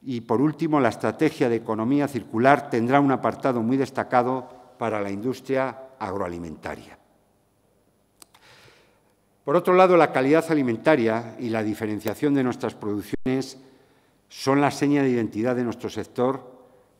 Y, por último, la estrategia de economía circular tendrá un apartado muy destacado para la industria agroalimentaria. Por otro lado, la calidad alimentaria y la diferenciación de nuestras producciones son la seña de identidad de nuestro sector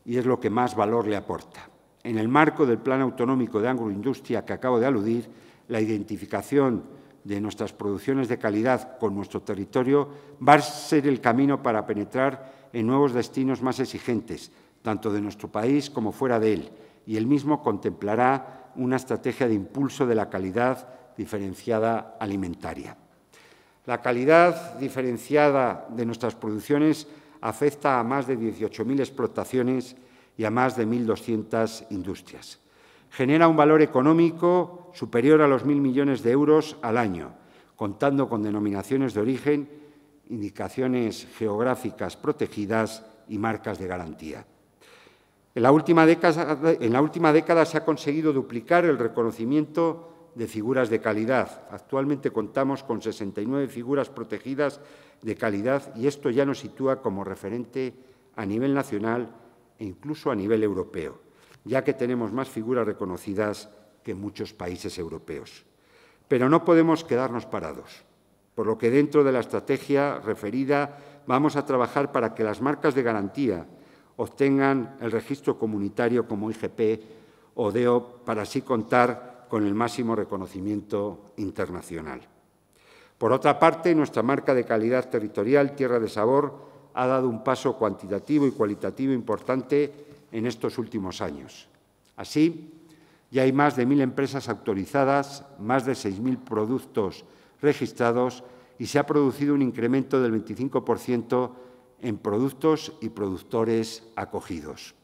y es lo que más valor le aporta. En el marco del Plan Autonómico de Agroindustria que acabo de aludir, la identificación de nuestras producciones de calidad con nuestro territorio va a ser el camino para penetrar en nuevos destinos más exigentes, tanto de nuestro país como fuera de él, y el mismo contemplará una estrategia de impulso de la calidad diferenciada alimentaria. La calidad diferenciada de nuestras producciones afecta a más de 18.000 explotaciones y a más de 1.200 industrias. Genera un valor económico superior a los 1.000 millones de euros al año, contando con denominaciones de origen, indicaciones geográficas protegidas y marcas de garantía. En la, última década, en la última década se ha conseguido duplicar el reconocimiento de figuras de calidad. Actualmente contamos con 69 figuras protegidas de calidad y esto ya nos sitúa como referente a nivel nacional e incluso a nivel europeo, ya que tenemos más figuras reconocidas que muchos países europeos. Pero no podemos quedarnos parados, por lo que dentro de la estrategia referida vamos a trabajar para que las marcas de garantía obtengan el registro comunitario como IGP o DEO para así contar con el máximo reconocimiento internacional. Por otra parte, nuestra marca de calidad territorial, Tierra de Sabor, ha dado un paso cuantitativo y cualitativo importante en estos últimos años. Así, ya hay más de mil empresas autorizadas, más de 6.000 productos registrados y se ha producido un incremento del 25% en productos y productores acogidos.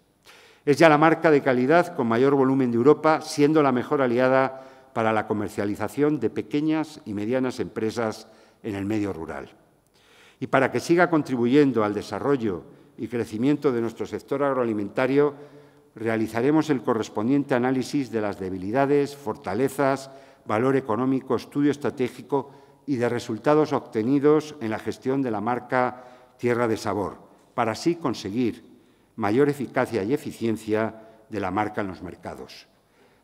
Es ya la marca de calidad con mayor volumen de Europa, siendo la mejor aliada para la comercialización de pequeñas y medianas empresas en el medio rural. Y para que siga contribuyendo al desarrollo y crecimiento de nuestro sector agroalimentario, realizaremos el correspondiente análisis de las debilidades, fortalezas, valor económico, estudio estratégico y de resultados obtenidos en la gestión de la marca Tierra de Sabor, para así conseguir mayor eficacia y eficiencia de la marca en los mercados.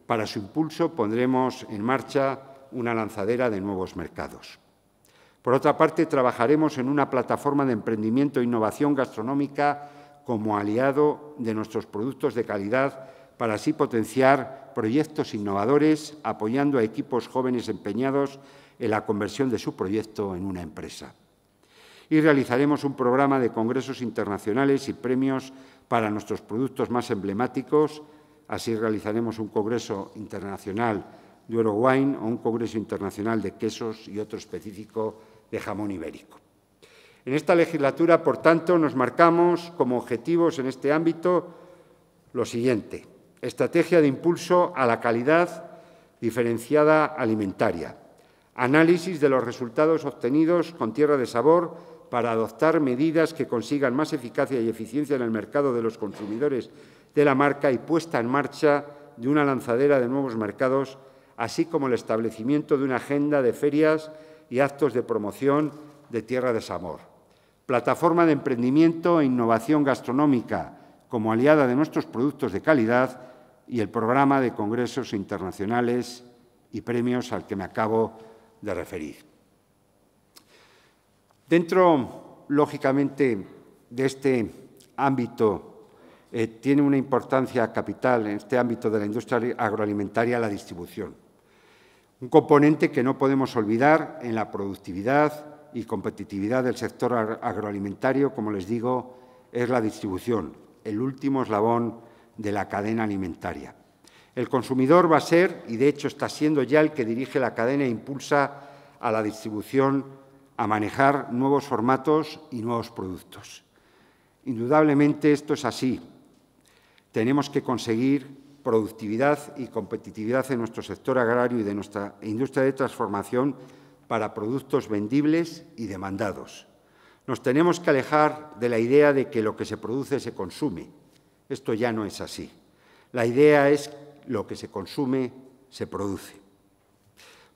Para su impulso pondremos en marcha una lanzadera de nuevos mercados. Por otra parte, trabajaremos en una plataforma de emprendimiento e innovación gastronómica como aliado de nuestros productos de calidad para así potenciar proyectos innovadores apoyando a equipos jóvenes empeñados en la conversión de su proyecto en una empresa y realizaremos un programa de congresos internacionales y premios para nuestros productos más emblemáticos. Así realizaremos un congreso internacional de Eurowine o un congreso internacional de quesos y otro específico de jamón ibérico. En esta legislatura, por tanto, nos marcamos como objetivos en este ámbito lo siguiente. Estrategia de impulso a la calidad diferenciada alimentaria. Análisis de los resultados obtenidos con tierra de sabor para adoptar medidas que consigan más eficacia y eficiencia en el mercado de los consumidores de la marca y puesta en marcha de una lanzadera de nuevos mercados, así como el establecimiento de una agenda de ferias y actos de promoción de Tierra de Samor. Plataforma de emprendimiento e innovación gastronómica como aliada de nuestros productos de calidad y el programa de congresos internacionales y premios al que me acabo de referir. Dentro, lógicamente, de este ámbito eh, tiene una importancia capital en este ámbito de la industria agroalimentaria la distribución. Un componente que no podemos olvidar en la productividad y competitividad del sector agroalimentario, como les digo, es la distribución, el último eslabón de la cadena alimentaria. El consumidor va a ser, y de hecho está siendo ya el que dirige la cadena e impulsa a la distribución a manejar nuevos formatos y nuevos productos. Indudablemente esto es así. Tenemos que conseguir productividad y competitividad en nuestro sector agrario y de nuestra industria de transformación para productos vendibles y demandados. Nos tenemos que alejar de la idea de que lo que se produce se consume. Esto ya no es así. La idea es lo que se consume se produce.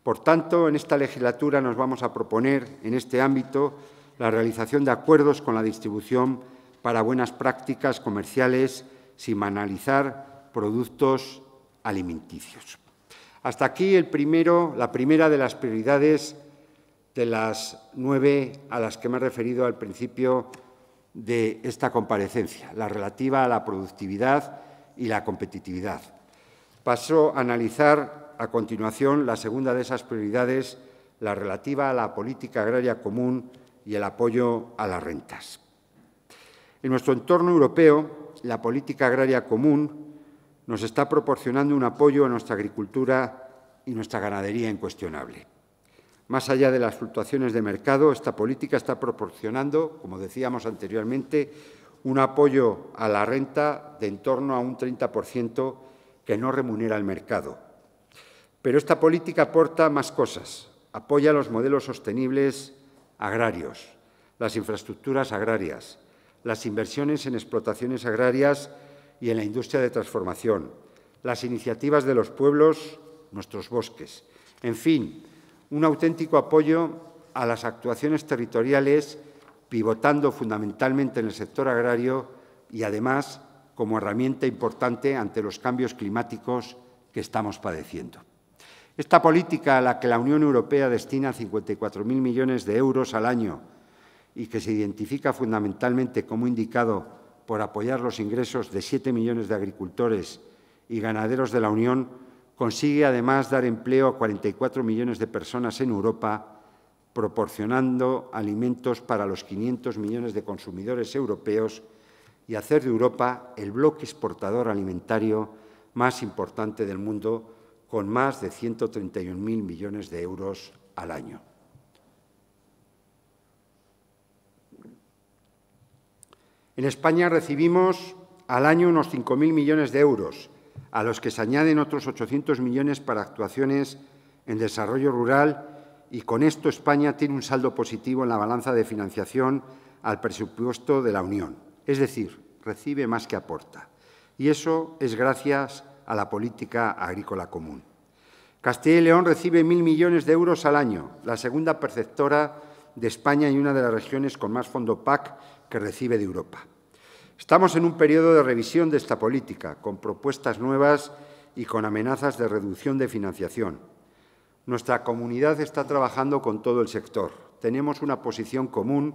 Por tanto, en esta legislatura nos vamos a proponer en este ámbito la realización de acuerdos con la distribución para buenas prácticas comerciales sin analizar productos alimenticios. Hasta aquí la primera de las prioridades de las nueve a las que me he referido al principio de esta comparecencia, la relativa a la productividad y la competitividad. Paso a analizar a continuación la segunda de esas prioridades, la relativa a la política agraria común y el apoyo a las rentas. En nuestro entorno europeo, la política agraria común nos está proporcionando un apoyo a nuestra agricultura y nuestra ganadería incuestionable. Más allá de las fluctuaciones de mercado, esta política está proporcionando, como decíamos anteriormente, un apoyo a la renta de en torno a un 30% que no remunera el mercado, pero esta política aporta más cosas. Apoya los modelos sostenibles agrarios, las infraestructuras agrarias, las inversiones en explotaciones agrarias y en la industria de transformación, las iniciativas de los pueblos, nuestros bosques. En fin, un auténtico apoyo a las actuaciones territoriales, pivotando fundamentalmente en el sector agrario y, además, como herramienta importante ante los cambios climáticos que estamos padeciendo. Esta política a la que la Unión Europea destina 54.000 millones de euros al año y que se identifica fundamentalmente como indicado por apoyar los ingresos de 7 millones de agricultores y ganaderos de la Unión, consigue además dar empleo a 44 millones de personas en Europa, proporcionando alimentos para los 500 millones de consumidores europeos y hacer de Europa el bloque exportador alimentario más importante del mundo, con más de 131.000 millones de euros al año. En España recibimos al año unos 5.000 millones de euros, a los que se añaden otros 800 millones para actuaciones en desarrollo rural y con esto España tiene un saldo positivo en la balanza de financiación al presupuesto de la Unión. Es decir, recibe más que aporta. Y eso es gracias a a la política agrícola común. Castilla y León recibe mil millones de euros al año, la segunda perceptora de España y una de las regiones con más fondo PAC que recibe de Europa. Estamos en un periodo de revisión de esta política, con propuestas nuevas y con amenazas de reducción de financiación. Nuestra comunidad está trabajando con todo el sector. Tenemos una posición común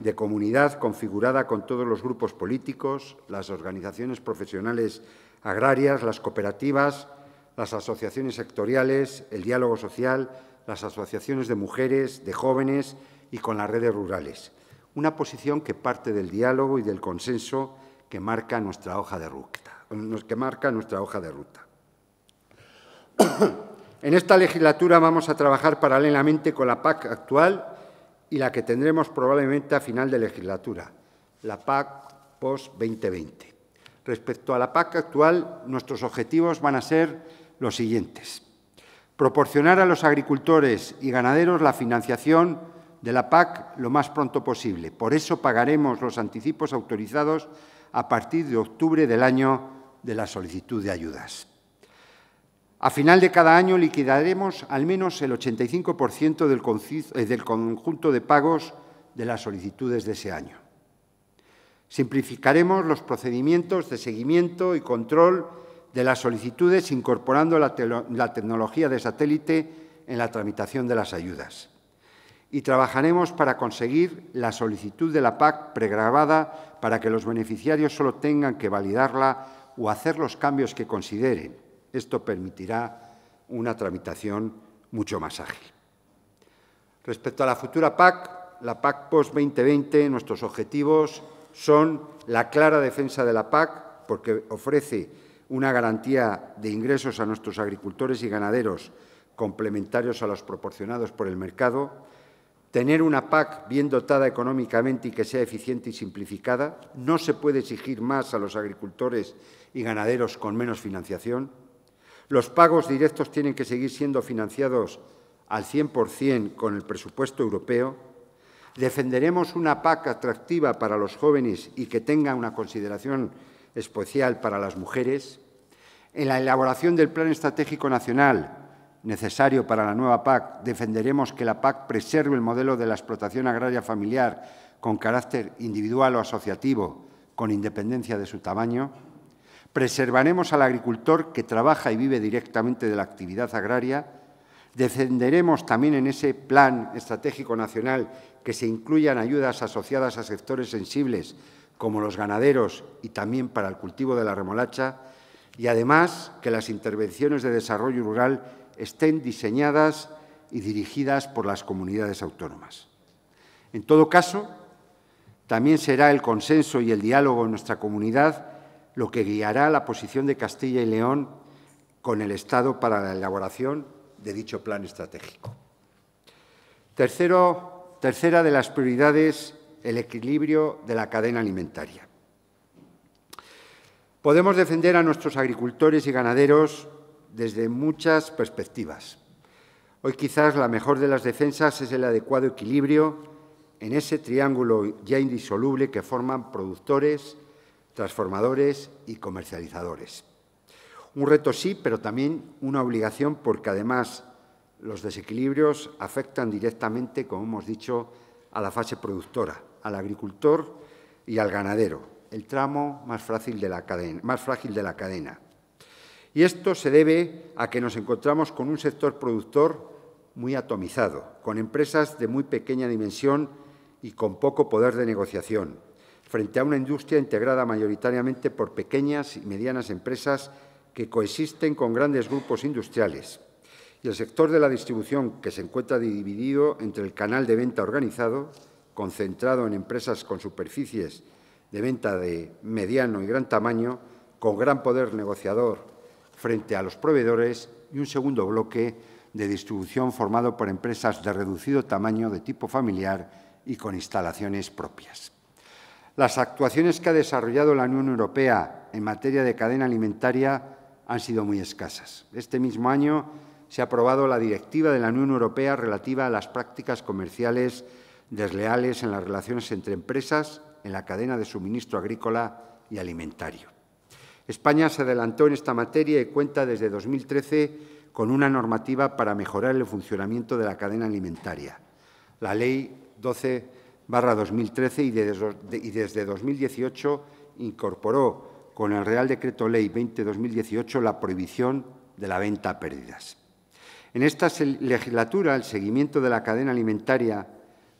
de comunidad configurada con todos los grupos políticos, las organizaciones profesionales agrarias, las cooperativas, las asociaciones sectoriales, el diálogo social, las asociaciones de mujeres, de jóvenes y con las redes rurales. Una posición que parte del diálogo y del consenso que marca nuestra hoja de ruta. Que marca nuestra hoja de ruta. en esta legislatura vamos a trabajar paralelamente con la PAC actual y la que tendremos probablemente a final de legislatura, la PAC post-2020. Respecto a la PAC actual, nuestros objetivos van a ser los siguientes. Proporcionar a los agricultores y ganaderos la financiación de la PAC lo más pronto posible. Por eso pagaremos los anticipos autorizados a partir de octubre del año de la solicitud de ayudas. A final de cada año liquidaremos al menos el 85% del, eh, del conjunto de pagos de las solicitudes de ese año. Simplificaremos los procedimientos de seguimiento y control de las solicitudes incorporando la, tecnología de satélite en la tramitación de las ayudas. Y trabajaremos para conseguir la solicitud de la PAC pregrabada para que los beneficiarios solo tengan que validarla o hacer los cambios que consideren. Esto permitirá una tramitación mucho más ágil. Respecto a la futura PAC, la PAC post-2020, nuestros objetivos son la clara defensa de la PAC, porque ofrece una garantía de ingresos a nuestros agricultores y ganaderos complementarios a los proporcionados por el mercado, tener una PAC bien dotada económicamente y que sea eficiente y simplificada. No se puede exigir más a los agricultores y ganaderos con menos financiación. Los pagos directos tienen que seguir siendo financiados al 100% con el presupuesto europeo Defenderemos una PAC atractiva para los jóvenes y que tenga una consideración especial para las mujeres. En la elaboración del Plan Estratégico Nacional necesario para la nueva PAC, defenderemos que la PAC preserve el modelo de la explotación agraria familiar con carácter individual o asociativo, con independencia de su tamaño. Preservaremos al agricultor que trabaja y vive directamente de la actividad agraria. Defenderemos también en ese Plan Estratégico Nacional que se incluyan ayudas asociadas a sectores sensibles como los ganaderos y también para el cultivo de la remolacha y además que las intervenciones de desarrollo rural estén diseñadas y dirigidas por las comunidades autónomas. En todo caso, también será el consenso y el diálogo en nuestra comunidad lo que guiará la posición de Castilla y León con el Estado para la elaboración de dicho plan estratégico. Tercero, Tercera de las prioridades, el equilibrio de la cadena alimentaria. Podemos defender a nuestros agricultores y ganaderos desde muchas perspectivas. Hoy quizás la mejor de las defensas es el adecuado equilibrio en ese triángulo ya indisoluble que forman productores, transformadores y comercializadores. Un reto sí, pero también una obligación porque además los desequilibrios afectan directamente, como hemos dicho, a la fase productora, al agricultor y al ganadero, el tramo más frágil de la cadena. Más frágil de la cadena. Y esto se debe a que nos encontramos con un sector productor muy atomizado, con empresas de muy pequeña dimensión y con poco poder de negociación, frente a una industria integrada mayoritariamente por pequeñas y medianas empresas que coexisten con grandes grupos industriales y el sector de la distribución que se encuentra dividido entre el canal de venta organizado, concentrado en empresas con superficies de venta de mediano y gran tamaño, con gran poder negociador frente a los proveedores, y un segundo bloque de distribución formado por empresas de reducido tamaño de tipo familiar y con instalaciones propias. Las actuaciones que ha desarrollado la Unión Europea en materia de cadena alimentaria han sido muy escasas. Este mismo año se ha aprobado la Directiva de la Unión Europea relativa a las prácticas comerciales desleales en las relaciones entre empresas en la cadena de suministro agrícola y alimentario. España se adelantó en esta materia y cuenta desde 2013 con una normativa para mejorar el funcionamiento de la cadena alimentaria, la Ley 12-2013 y, desde 2018 incorporó con el Real Decreto Ley 20-2018 la prohibición de la venta a pérdidas. En esta legislatura, el seguimiento de la cadena alimentaria,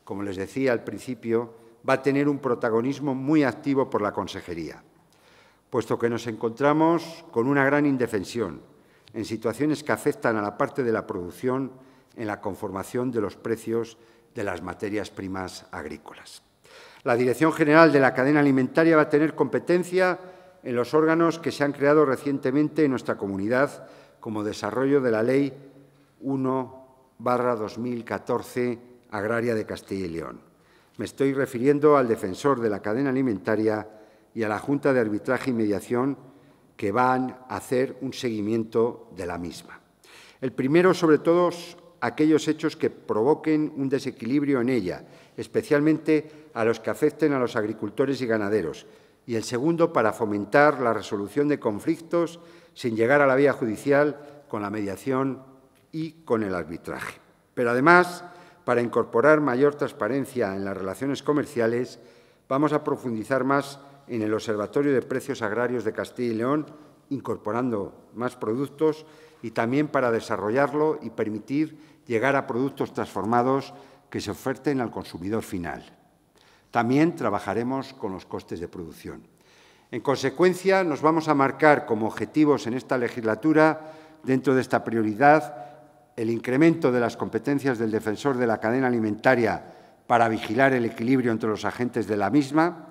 como les decía al principio, va a tener un protagonismo muy activo por la Consejería, puesto que nos encontramos con una gran indefensión en situaciones que afectan a la parte de la producción en la conformación de los precios de las materias primas agrícolas. La Dirección General de la Cadena Alimentaria va a tener competencia en los órganos que se han creado recientemente en nuestra comunidad como desarrollo de la Ley 1 barra 2014 Agraria de Castilla y León. Me estoy refiriendo al defensor de la cadena alimentaria y a la Junta de Arbitraje y Mediación que van a hacer un seguimiento de la misma. El primero, sobre todo, aquellos hechos que provoquen un desequilibrio en ella, especialmente a los que afecten a los agricultores y ganaderos, y el segundo para fomentar la resolución de conflictos sin llegar a la vía judicial con la mediación y con el arbitraje. Pero además, para incorporar mayor transparencia en las relaciones comerciales, vamos a profundizar más en el Observatorio de Precios Agrarios de Castilla y León, incorporando más productos y también para desarrollarlo y permitir llegar a productos transformados que se oferten al consumidor final. También trabajaremos con los costes de producción. En consecuencia, nos vamos a marcar como objetivos en esta legislatura, dentro de esta prioridad, el incremento de las competencias del defensor de la cadena alimentaria para vigilar el equilibrio entre los agentes de la misma,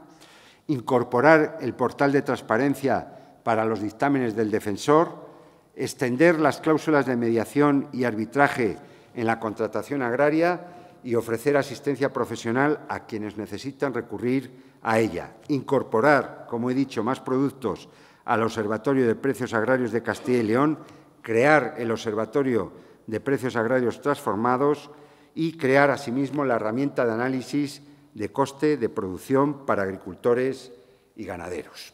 incorporar el portal de transparencia para los dictámenes del defensor, extender las cláusulas de mediación y arbitraje en la contratación agraria y ofrecer asistencia profesional a quienes necesitan recurrir a ella, incorporar, como he dicho, más productos al Observatorio de Precios Agrarios de Castilla y León, crear el Observatorio de precios agrarios transformados y crear asimismo la herramienta de análisis de coste de producción para agricultores y ganaderos.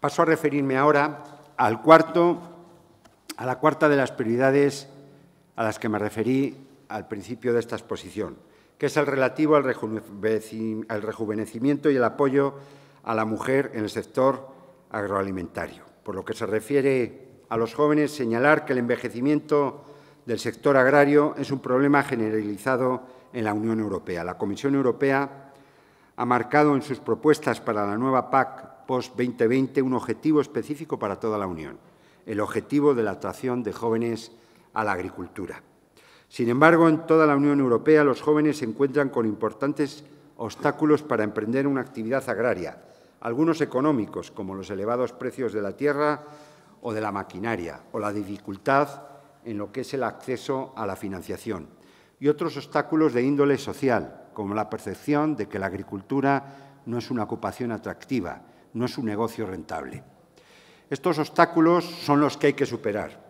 Paso a referirme ahora al cuarto, a la cuarta de las prioridades a las que me referí al principio de esta exposición, que es el relativo al rejuvenecimiento y el apoyo a la mujer en el sector agroalimentario. Por lo que se refiere a los jóvenes, señalar que el envejecimiento del sector agrario es un problema generalizado en la Unión Europea. La Comisión Europea ha marcado en sus propuestas para la nueva PAC post-2020 un objetivo específico para toda la Unión, el objetivo de la atracción de jóvenes a la agricultura. Sin embargo, en toda la Unión Europea los jóvenes se encuentran con importantes obstáculos para emprender una actividad agraria, algunos económicos, como los elevados precios de la tierra o de la maquinaria, o la dificultad en lo que es el acceso a la financiación, y otros obstáculos de índole social, como la percepción de que la agricultura no es una ocupación atractiva, no es un negocio rentable. Estos obstáculos son los que hay que superar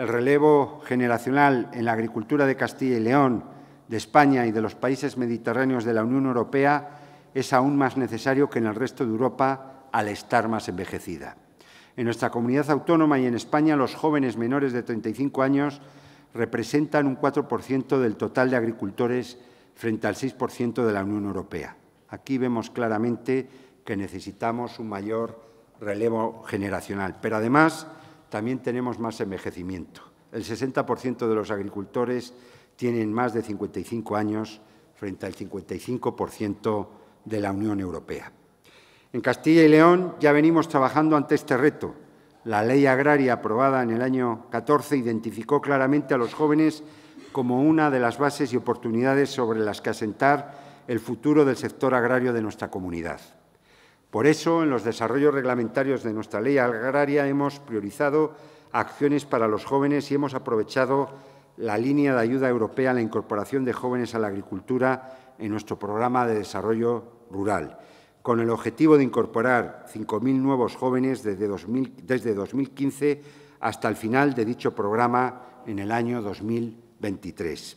el relevo generacional en la agricultura de Castilla y León, de España y de los países mediterráneos de la Unión Europea es aún más necesario que en el resto de Europa al estar más envejecida. En nuestra comunidad autónoma y en España, los jóvenes menores de 35 años representan un 4% del total de agricultores frente al 6% de la Unión Europea. Aquí vemos claramente que necesitamos un mayor relevo generacional, pero además también tenemos más envejecimiento. El 60% de los agricultores tienen más de 55 años frente al 55% de la Unión Europea. En Castilla y León ya venimos trabajando ante este reto. La ley agraria aprobada en el año 14 identificó claramente a los jóvenes como una de las bases y oportunidades sobre las que asentar el futuro del sector agrario de nuestra comunidad. Por eso, en los desarrollos reglamentarios de nuestra ley agraria hemos priorizado acciones para los jóvenes y hemos aprovechado la línea de ayuda europea a la incorporación de jóvenes a la agricultura en nuestro programa de desarrollo rural, con el objetivo de incorporar 5.000 nuevos jóvenes desde, 2015 hasta el final de dicho programa en el año 2023.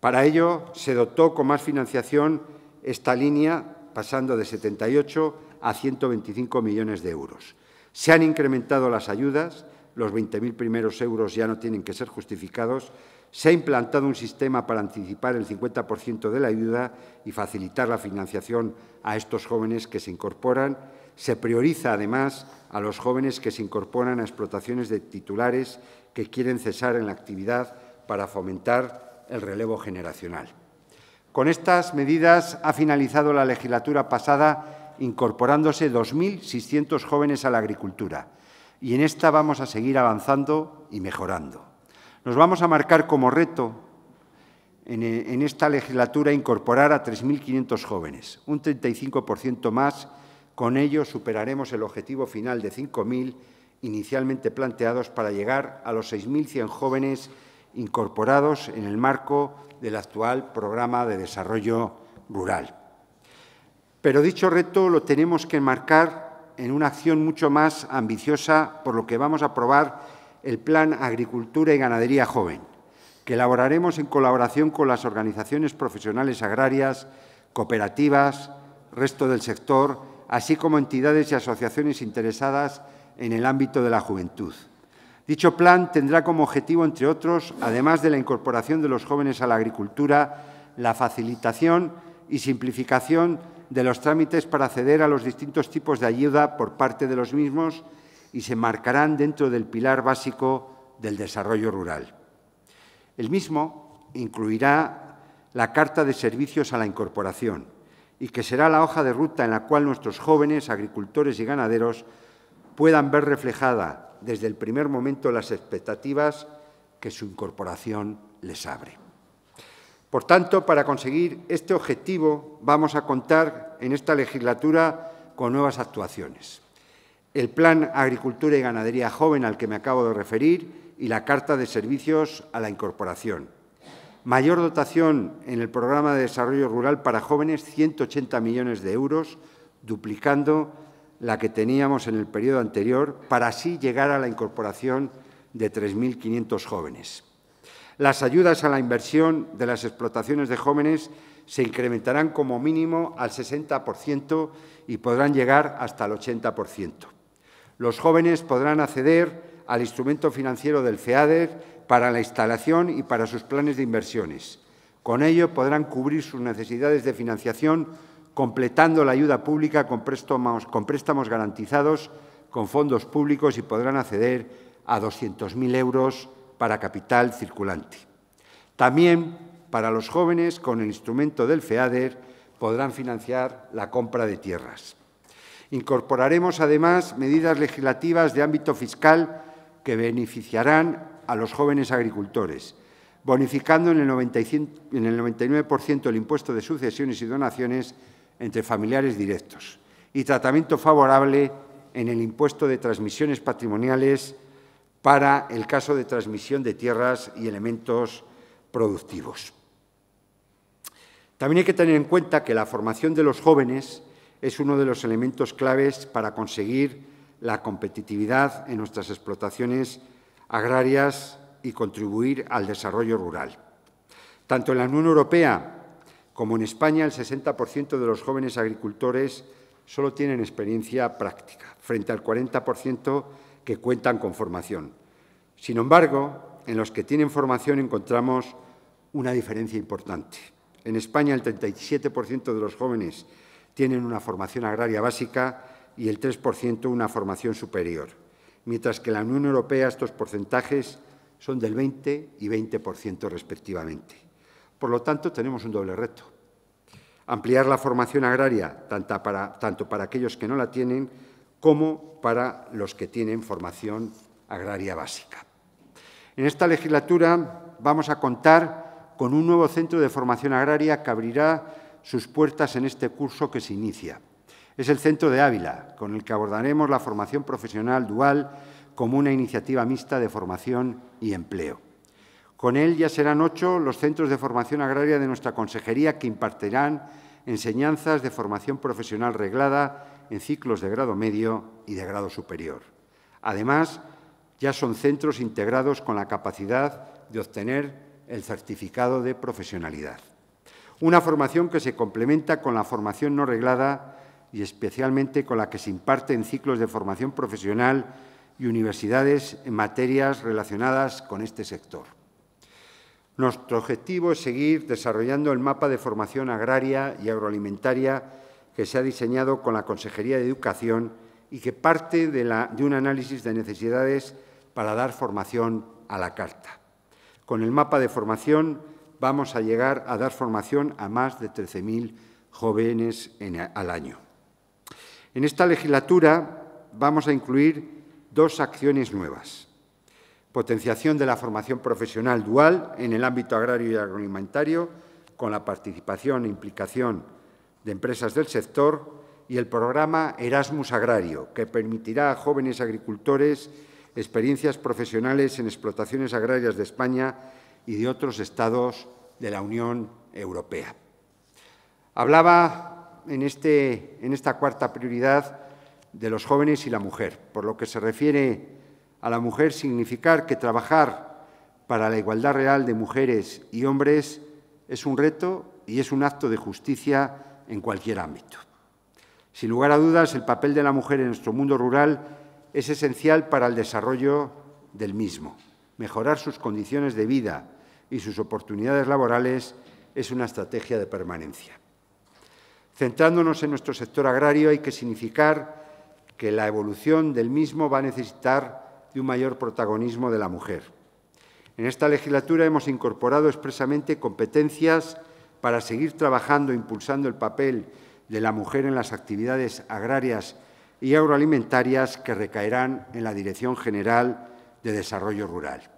Para ello, se dotó con más financiación esta línea, pasando de 78 a 125 millones de euros. Se han incrementado las ayudas, los 20.000 primeros euros ya no tienen que ser justificados, se ha implantado un sistema para anticipar el 50% de la ayuda y facilitar la financiación a estos jóvenes que se incorporan, se prioriza además a los jóvenes que se incorporan a explotaciones de titulares que quieren cesar en la actividad para fomentar el relevo generacional. Con estas medidas ha finalizado la legislatura pasada incorporándose 2.600 jóvenes a la agricultura y en esta vamos a seguir avanzando y mejorando. Nos vamos a marcar como reto en, esta legislatura incorporar a 3.500 jóvenes, un 35% más. Con ello superaremos el objetivo final de 5.000 inicialmente planteados para llegar a los 6.100 jóvenes incorporados en el marco del actual Programa de Desarrollo Rural. Pero dicho reto lo tenemos que enmarcar en una acción mucho más ambiciosa, por lo que vamos a aprobar el Plan Agricultura y Ganadería Joven, que elaboraremos en colaboración con las organizaciones profesionales agrarias, cooperativas, resto del sector, así como entidades y asociaciones interesadas en el ámbito de la juventud. Dicho plan tendrá como objetivo, entre otros, además de la incorporación de los jóvenes a la agricultura, la facilitación y simplificación de los trámites para acceder a los distintos tipos de ayuda por parte de los mismos y se marcarán dentro del pilar básico del desarrollo rural. El mismo incluirá la Carta de Servicios a la Incorporación y que será la hoja de ruta en la cual nuestros jóvenes agricultores y ganaderos puedan ver reflejada desde el primer momento las expectativas que su incorporación les abre. Por tanto, para conseguir este objetivo vamos a contar en esta legislatura con nuevas actuaciones. El Plan Agricultura y Ganadería Joven al que me acabo de referir y la Carta de Servicios a la Incorporación. Mayor dotación en el Programa de Desarrollo Rural para Jóvenes, 180 millones de euros, duplicando la que teníamos en el periodo anterior, para así llegar a la incorporación de 3.500 jóvenes. Las ayudas a la inversión de las explotaciones de jóvenes se incrementarán como mínimo al 60% y podrán llegar hasta el 80%. Los jóvenes podrán acceder al instrumento financiero del FEADER para la instalación y para sus planes de inversiones. Con ello podrán cubrir sus necesidades de financiación completando la ayuda pública con préstamos, garantizados con fondos públicos y podrán acceder a 200.000 euros para capital circulante. También para los jóvenes con el instrumento del FEADER podrán financiar la compra de tierras. Incorporaremos además medidas legislativas de ámbito fiscal que beneficiarán a los jóvenes agricultores, bonificando en el, 99% el impuesto de sucesiones y donaciones entre familiares directos y tratamiento favorable en el impuesto de transmisiones patrimoniales para el caso de transmisión de tierras y elementos productivos. También hay que tener en cuenta que la formación de los jóvenes es uno de los elementos claves para conseguir la competitividad en nuestras explotaciones agrarias y contribuir al desarrollo rural. Tanto en la Unión Europea como en España, el 60% de los jóvenes agricultores solo tienen experiencia práctica, frente al 40% que cuentan con formación. Sin embargo, en los que tienen formación encontramos una diferencia importante. En España el 37% de los jóvenes tienen una formación agraria básica y el 3% una formación superior, mientras que en la Unión Europea estos porcentajes son del 20 y 20% respectivamente. Por lo tanto, tenemos un doble reto. Ampliar la formación agraria tanto para, tanto para aquellos que no la tienen como para los que tienen formación agraria básica. En esta legislatura vamos a contar con un nuevo centro de formación agraria que abrirá sus puertas en este curso que se inicia. Es el centro de Ávila, con el que abordaremos la formación profesional dual como una iniciativa mixta de formación y empleo. Con él ya serán ocho los centros de formación agraria de nuestra consejería que impartirán enseñanzas de formación profesional reglada en ciclos de grado medio y de grado superior. Además, ya son centros integrados con la capacidad de obtener el certificado de profesionalidad. Una formación que se complementa con la formación no reglada y especialmente con la que se imparte en ciclos de formación profesional y universidades en materias relacionadas con este sector. Nuestro objetivo es seguir desarrollando el mapa de formación agraria y agroalimentaria que se ha diseñado con la Consejería de Educación y que parte de, un análisis de necesidades para dar formación a la carta. Con el mapa de formación vamos a llegar a dar formación a más de 13.000 jóvenes al año. En esta legislatura vamos a incluir dos acciones nuevas. Potenciación de la formación profesional dual en el ámbito agrario y agroalimentario, con la participación e implicación de empresas del sector y el programa Erasmus Agrario, que permitirá a jóvenes agricultores experiencias profesionales en explotaciones agrarias de España y de otros estados de la Unión Europea. Hablaba en, este, en esta cuarta prioridad de los jóvenes y la mujer. Por lo que se refiere a la mujer, significar que trabajar para la igualdad real de mujeres y hombres es un reto y es un acto de justicia en cualquier ámbito. Sin lugar a dudas, el papel de la mujer en nuestro mundo rural es esencial para el desarrollo del mismo. Mejorar sus condiciones de vida y sus oportunidades laborales es una estrategia de permanencia. Centrándonos en nuestro sector agrario, hay que significar que la evolución del mismo va a necesitar de un mayor protagonismo de la mujer. En esta legislatura hemos incorporado expresamente competencias para seguir trabajando e impulsando el papel de la mujer en las actividades agrarias y agroalimentarias que recaerán en la Dirección General de Desarrollo Rural.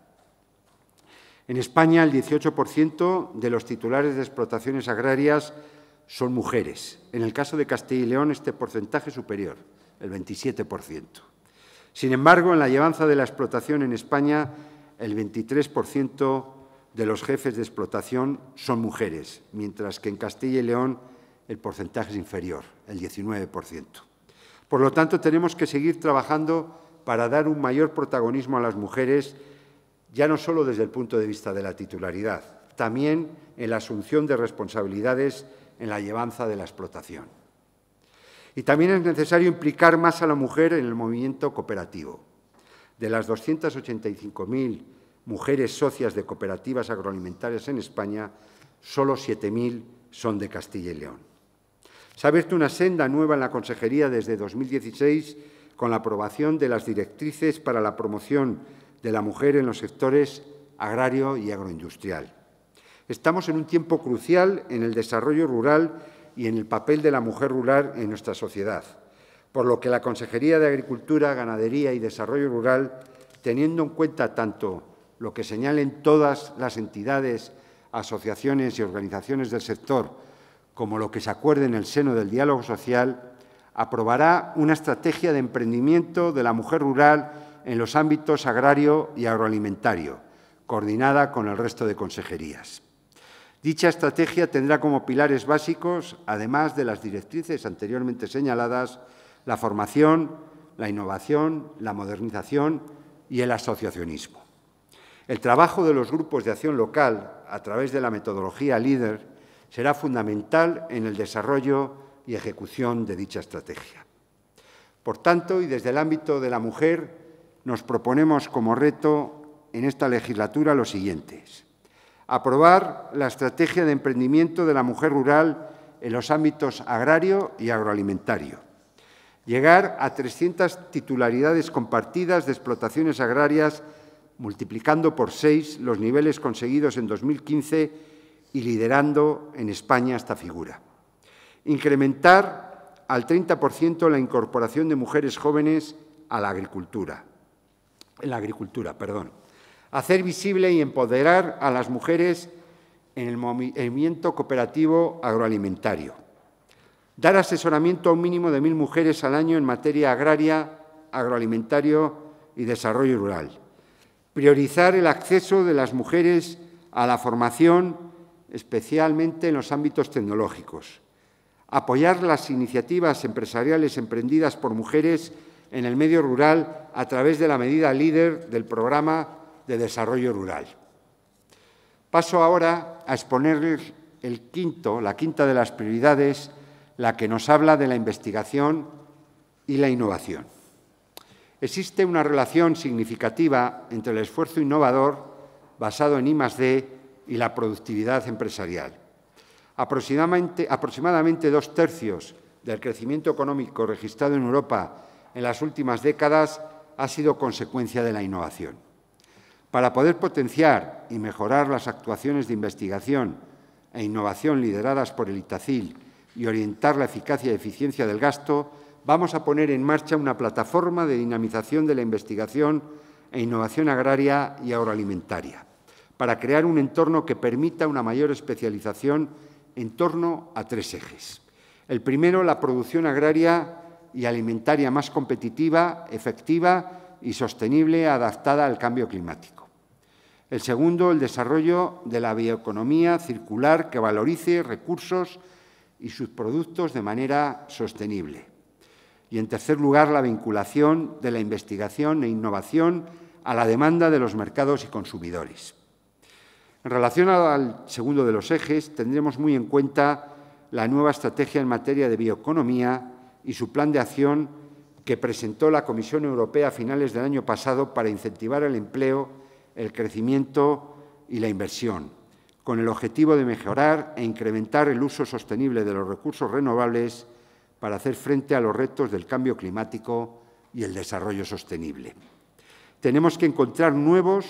En España, el 18% de los titulares de explotaciones agrarias son mujeres. En el caso de Castilla y León, este porcentaje es superior, el 27%. Sin embargo, en la llevanza de la explotación en España, el 23% de los jefes de explotación son mujeres, mientras que en Castilla y León el porcentaje es inferior, el 19%. Por lo tanto, tenemos que seguir trabajando para dar un mayor protagonismo a las mujeres, ya no solo desde el punto de vista de la titularidad, también en la asunción de responsabilidades en la llevanza de la explotación. Y también es necesario implicar más a la mujer en el movimiento cooperativo. De las 285.000 mujeres socias de cooperativas agroalimentarias en España, solo 7.000 son de Castilla y León. Se ha abierto una senda nueva en la Consejería desde 2016 con la aprobación de las directrices para la promoción de la mujer en los sectores agrario y agroindustrial. Estamos en un tiempo crucial en el desarrollo rural y en el papel de la mujer rural en nuestra sociedad, por lo que la Consejería de Agricultura, Ganadería y Desarrollo Rural, teniendo en cuenta tanto lo que señalen todas las entidades, asociaciones y organizaciones del sector, como lo que se acuerde en el seno del diálogo social, aprobará una estrategia de emprendimiento de la mujer rural en los ámbitos agrario y agroalimentario, coordinada con el resto de consejerías. Dicha estrategia tendrá como pilares básicos, además de las directrices anteriormente señaladas, la formación, la innovación, la modernización y el asociacionismo. El trabajo de los grupos de acción local a través de la metodología líder será fundamental en el desarrollo y ejecución de dicha estrategia. Por tanto, y desde el ámbito de la mujer, nos proponemos como reto en esta legislatura los siguientes. Aprobar la estrategia de emprendimiento de la mujer rural en los ámbitos agrario y agroalimentario. Llegar a 300 titularidades compartidas de explotaciones agrarias multiplicando por seis los niveles conseguidos en 2015 y liderando en España esta figura. Incrementar al 30% la incorporación de mujeres jóvenes a la agricultura. En la agricultura, Hacer visible y empoderar a las mujeres en el movimiento cooperativo agroalimentario. Dar asesoramiento a un mínimo de mil mujeres al año en materia agraria, agroalimentario y desarrollo rural priorizar el acceso de las mujeres a la formación, especialmente en los ámbitos tecnológicos, apoyar las iniciativas empresariales emprendidas por mujeres en el medio rural a través de la medida líder del programa de desarrollo rural. Paso ahora a exponerles el quinto, la quinta de las prioridades, la que nos habla de la investigación y la innovación. Existe una relación significativa entre el esfuerzo innovador basado en I+D y la productividad empresarial. Aproximadamente, aproximadamente dos tercios del crecimiento económico registrado en Europa en las últimas décadas ha sido consecuencia de la innovación. Para poder potenciar y mejorar las actuaciones de investigación e innovación lideradas por el ITACIL y orientar la eficacia y eficiencia del gasto, vamos a poner en marcha una plataforma de dinamización de la investigación e innovación agraria y agroalimentaria, para crear un entorno que permita una mayor especialización en torno a tres ejes. El primero, la producción agraria y alimentaria más competitiva, efectiva y sostenible, adaptada al cambio climático. El segundo, el desarrollo de la bioeconomía circular que valorice recursos y sus productos de manera sostenible y, en tercer lugar, la vinculación de la investigación e innovación a la demanda de los mercados y consumidores. En relación al segundo de los ejes, tendremos muy en cuenta la nueva estrategia en materia de bioeconomía y su plan de acción que presentó la Comisión Europea a finales del año pasado para incentivar el empleo, el crecimiento y la inversión, con el objetivo de mejorar e incrementar el uso sostenible de los recursos renovables para hacer frente a los retos del cambio climático y el desarrollo sostenible. Tenemos que encontrar nuevos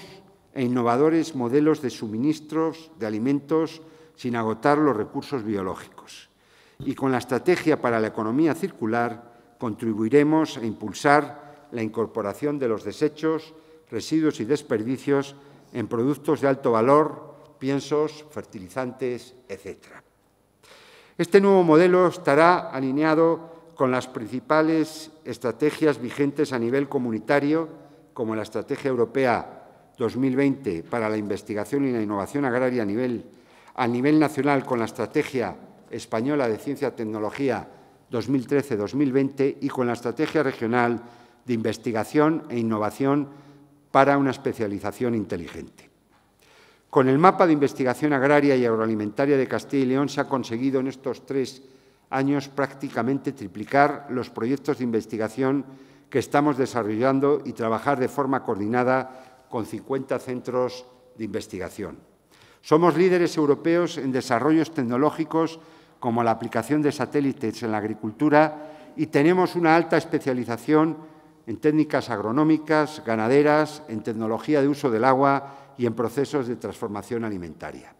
e innovadores modelos de suministros de alimentos sin agotar los recursos biológicos. Y con la estrategia para la economía circular contribuiremos a impulsar la incorporación de los desechos, residuos y desperdicios en productos de alto valor, piensos, fertilizantes, etcétera. Este nuevo modelo estará alineado con las principales estrategias vigentes a nivel comunitario, como la Estrategia Europea 2020 para la investigación y la innovación agraria a nivel, a nivel nacional, con la Estrategia Española de Ciencia y Tecnología 2013-2020 y con la Estrategia Regional de Investigación e Innovación para una especialización inteligente. Con el mapa de investigación agraria y agroalimentaria de Castilla y León se ha conseguido en estos tres años prácticamente triplicar los proyectos de investigación que estamos desarrollando y trabajar de forma coordinada con 50 centros de investigación. Somos líderes europeos en desarrollos tecnológicos como la aplicación de satélites en la agricultura y tenemos una alta especialización en técnicas agronómicas, ganaderas, en tecnología de uso del agua y en procesos de transformación alimentaria.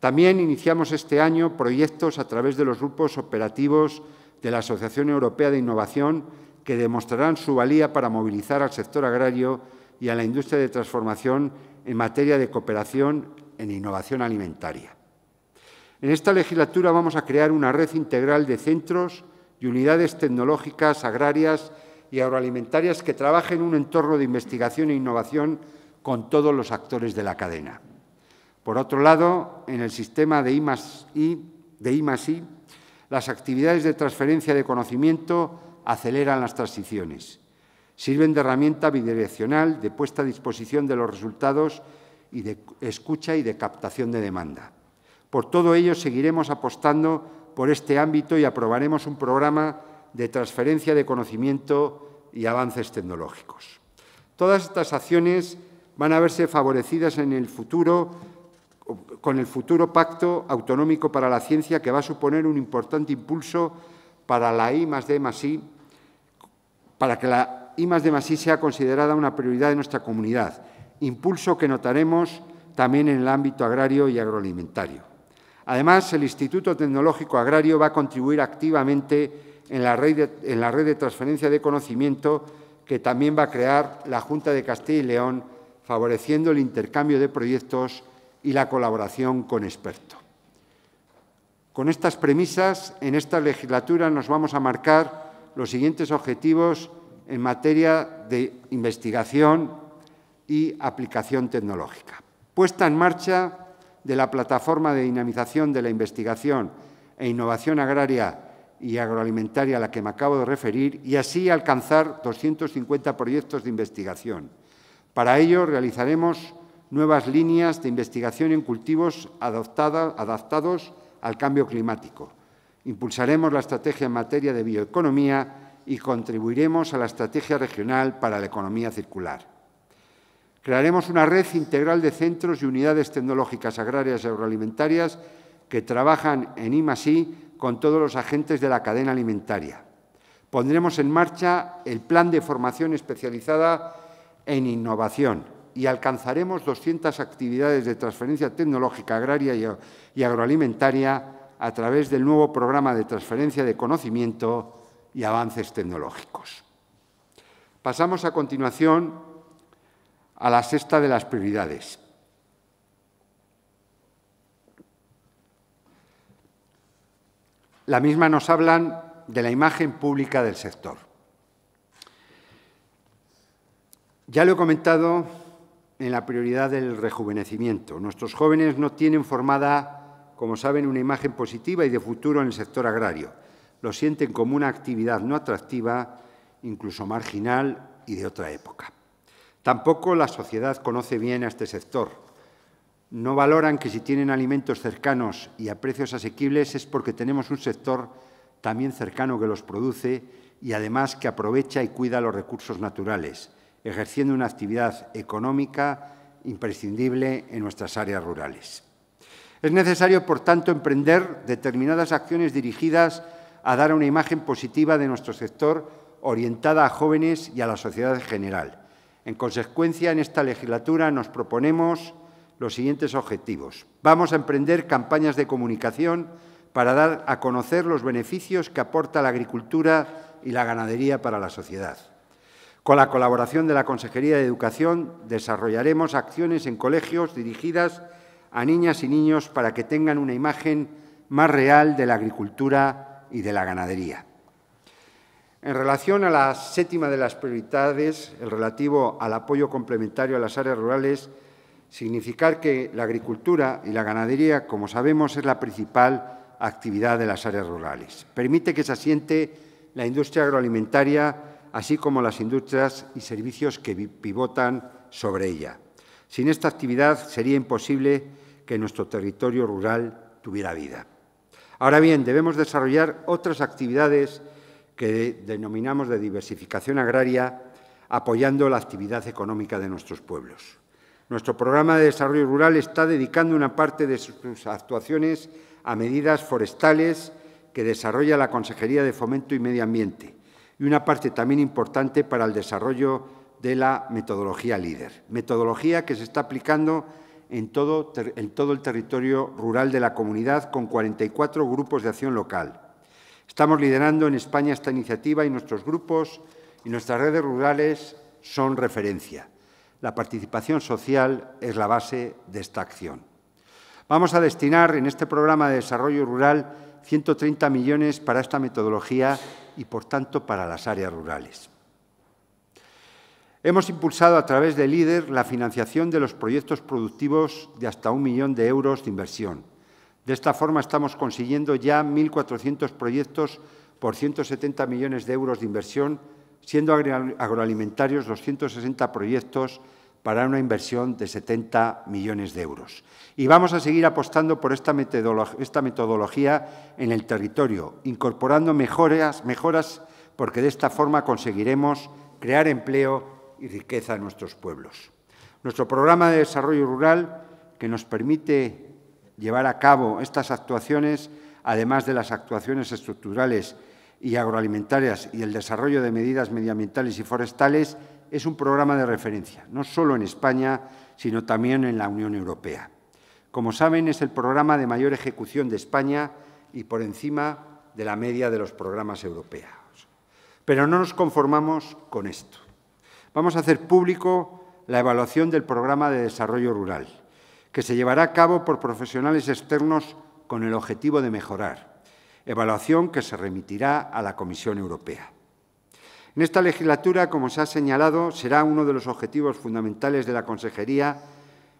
También iniciamos este año proyectos a través de los grupos operativos de la Asociación Europea de Innovación que demostrarán su valía para movilizar al sector agrario y a la industria de transformación en materia de cooperación en innovación alimentaria. En esta legislatura vamos a crear una red integral de centros y unidades tecnológicas, agrarias y agroalimentarias que trabajen en un entorno de investigación e innovación con todos los actores de la cadena. Por otro lado, en el sistema de I, de las actividades de transferencia de conocimiento aceleran las transiciones, sirven de herramienta bidireccional de puesta a disposición de los resultados y de escucha y de captación de demanda. Por todo ello, seguiremos apostando por este ámbito y aprobaremos un programa de transferencia de conocimiento y avances tecnológicos. Todas estas acciones van a verse favorecidas en el futuro con el futuro Pacto Autonómico para la Ciencia, que va a suponer un importante impulso para la I D para que la I más D I sea considerada una prioridad de nuestra comunidad, impulso que notaremos también en el ámbito agrario y agroalimentario. Además, el Instituto Tecnológico Agrario va a contribuir activamente en la red en la red de transferencia de conocimiento que también va a crear la Junta de Castilla y León favoreciendo el intercambio de proyectos y la colaboración con expertos. Con estas premisas, en esta legislatura nos vamos a marcar los siguientes objetivos en materia de investigación y aplicación tecnológica. Puesta en marcha de la plataforma de dinamización de la investigación e innovación agraria y agroalimentaria a la que me acabo de referir y así alcanzar 250 proyectos de investigación para ello realizaremos nuevas líneas de investigación en cultivos adaptados al cambio climático. Impulsaremos la estrategia en materia de bioeconomía y contribuiremos a la estrategia regional para la economía circular. Crearemos una red integral de centros y unidades tecnológicas agrarias y agroalimentarias que trabajan en IMASI con todos los agentes de la cadena alimentaria. Pondremos en marcha el plan de formación especializada en innovación y alcanzaremos 200 actividades de transferencia tecnológica agraria y agroalimentaria a través del nuevo programa de transferencia de conocimiento y avances tecnológicos. Pasamos a continuación a la sexta de las prioridades. La misma nos hablan de la imagen pública del sector. Ya lo he comentado en la prioridad del rejuvenecimiento. Nuestros jóvenes no tienen formada, como saben, una imagen positiva y de futuro en el sector agrario. Lo sienten como una actividad no atractiva, incluso marginal y de otra época. Tampoco la sociedad conoce bien a este sector. No valoran que si tienen alimentos cercanos y a precios asequibles es porque tenemos un sector también cercano que los produce y además que aprovecha y cuida los recursos naturales ejerciendo una actividad económica imprescindible en nuestras áreas rurales. Es necesario, por tanto, emprender determinadas acciones dirigidas a dar una imagen positiva de nuestro sector orientada a jóvenes y a la sociedad en general. En consecuencia, en esta legislatura nos proponemos los siguientes objetivos. Vamos a emprender campañas de comunicación para dar a conocer los beneficios que aporta la agricultura y la ganadería para la sociedad. Con la colaboración de la Consejería de Educación desarrollaremos acciones en colegios dirigidas a niñas y niños para que tengan una imagen más real de la agricultura y de la ganadería. En relación a la séptima de las prioridades, el relativo al apoyo complementario a las áreas rurales, significar que la agricultura y la ganadería, como sabemos, es la principal actividad de las áreas rurales. Permite que se asiente la industria agroalimentaria así como las industrias y servicios que pivotan sobre ella. Sin esta actividad sería imposible que nuestro territorio rural tuviera vida. Ahora bien, debemos desarrollar otras actividades que denominamos de diversificación agraria, apoyando la actividad económica de nuestros pueblos. Nuestro programa de desarrollo rural está dedicando una parte de sus actuaciones a medidas forestales que desarrolla la Consejería de Fomento y Medio Ambiente, y una parte también importante para el desarrollo de la metodología líder, metodología que se está aplicando en todo, todo el territorio rural de la comunidad con 44 grupos de acción local. Estamos liderando en España esta iniciativa y nuestros grupos y nuestras redes rurales son referencia. La participación social es la base de esta acción. Vamos a destinar en este programa de desarrollo rural 130 millones para esta metodología y, por tanto, para las áreas rurales. Hemos impulsado a través de LIDER la financiación de los proyectos productivos de hasta un millón de euros de inversión. De esta forma estamos consiguiendo ya 1.400 proyectos por 170 millones de euros de inversión, siendo agroalimentarios 260 proyectos para una inversión de 70 millones de euros. Y vamos a seguir apostando por esta, metodología en el territorio, incorporando mejoras porque de esta forma conseguiremos crear empleo y riqueza en nuestros pueblos. Nuestro programa de desarrollo rural, que nos permite llevar a cabo estas actuaciones, además de las actuaciones estructurales y agroalimentarias y el desarrollo de medidas medioambientales y forestales, es un programa de referencia, no solo en España, sino también en la Unión Europea. Como saben, es el programa de mayor ejecución de España y por encima de la media de los programas europeos. Pero no nos conformamos con esto. Vamos a hacer público la evaluación del programa de desarrollo rural, que se llevará a cabo por profesionales externos con el objetivo de mejorar, evaluación que se remitirá a la Comisión Europea. En esta legislatura, como se ha señalado, será uno de los objetivos fundamentales de la Consejería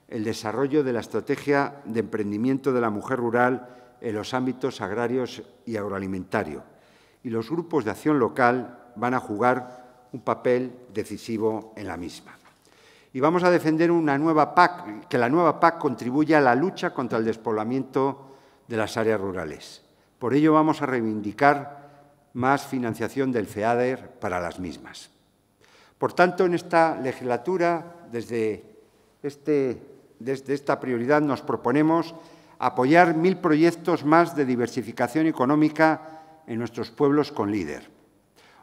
el desarrollo de la estrategia de emprendimiento de la mujer rural en los ámbitos agrarios y agroalimentario. Y los grupos de acción local van a jugar un papel decisivo en la misma. Y vamos a defender una nueva PAC, que la nueva PAC contribuya a la lucha contra el despoblamiento de las áreas rurales. Por ello vamos a reivindicar más financiación del FEADER para las mismas. Por tanto, en esta legislatura, este, desde, esta prioridad, nos proponemos apoyar mil proyectos más de diversificación económica en nuestros pueblos con líder.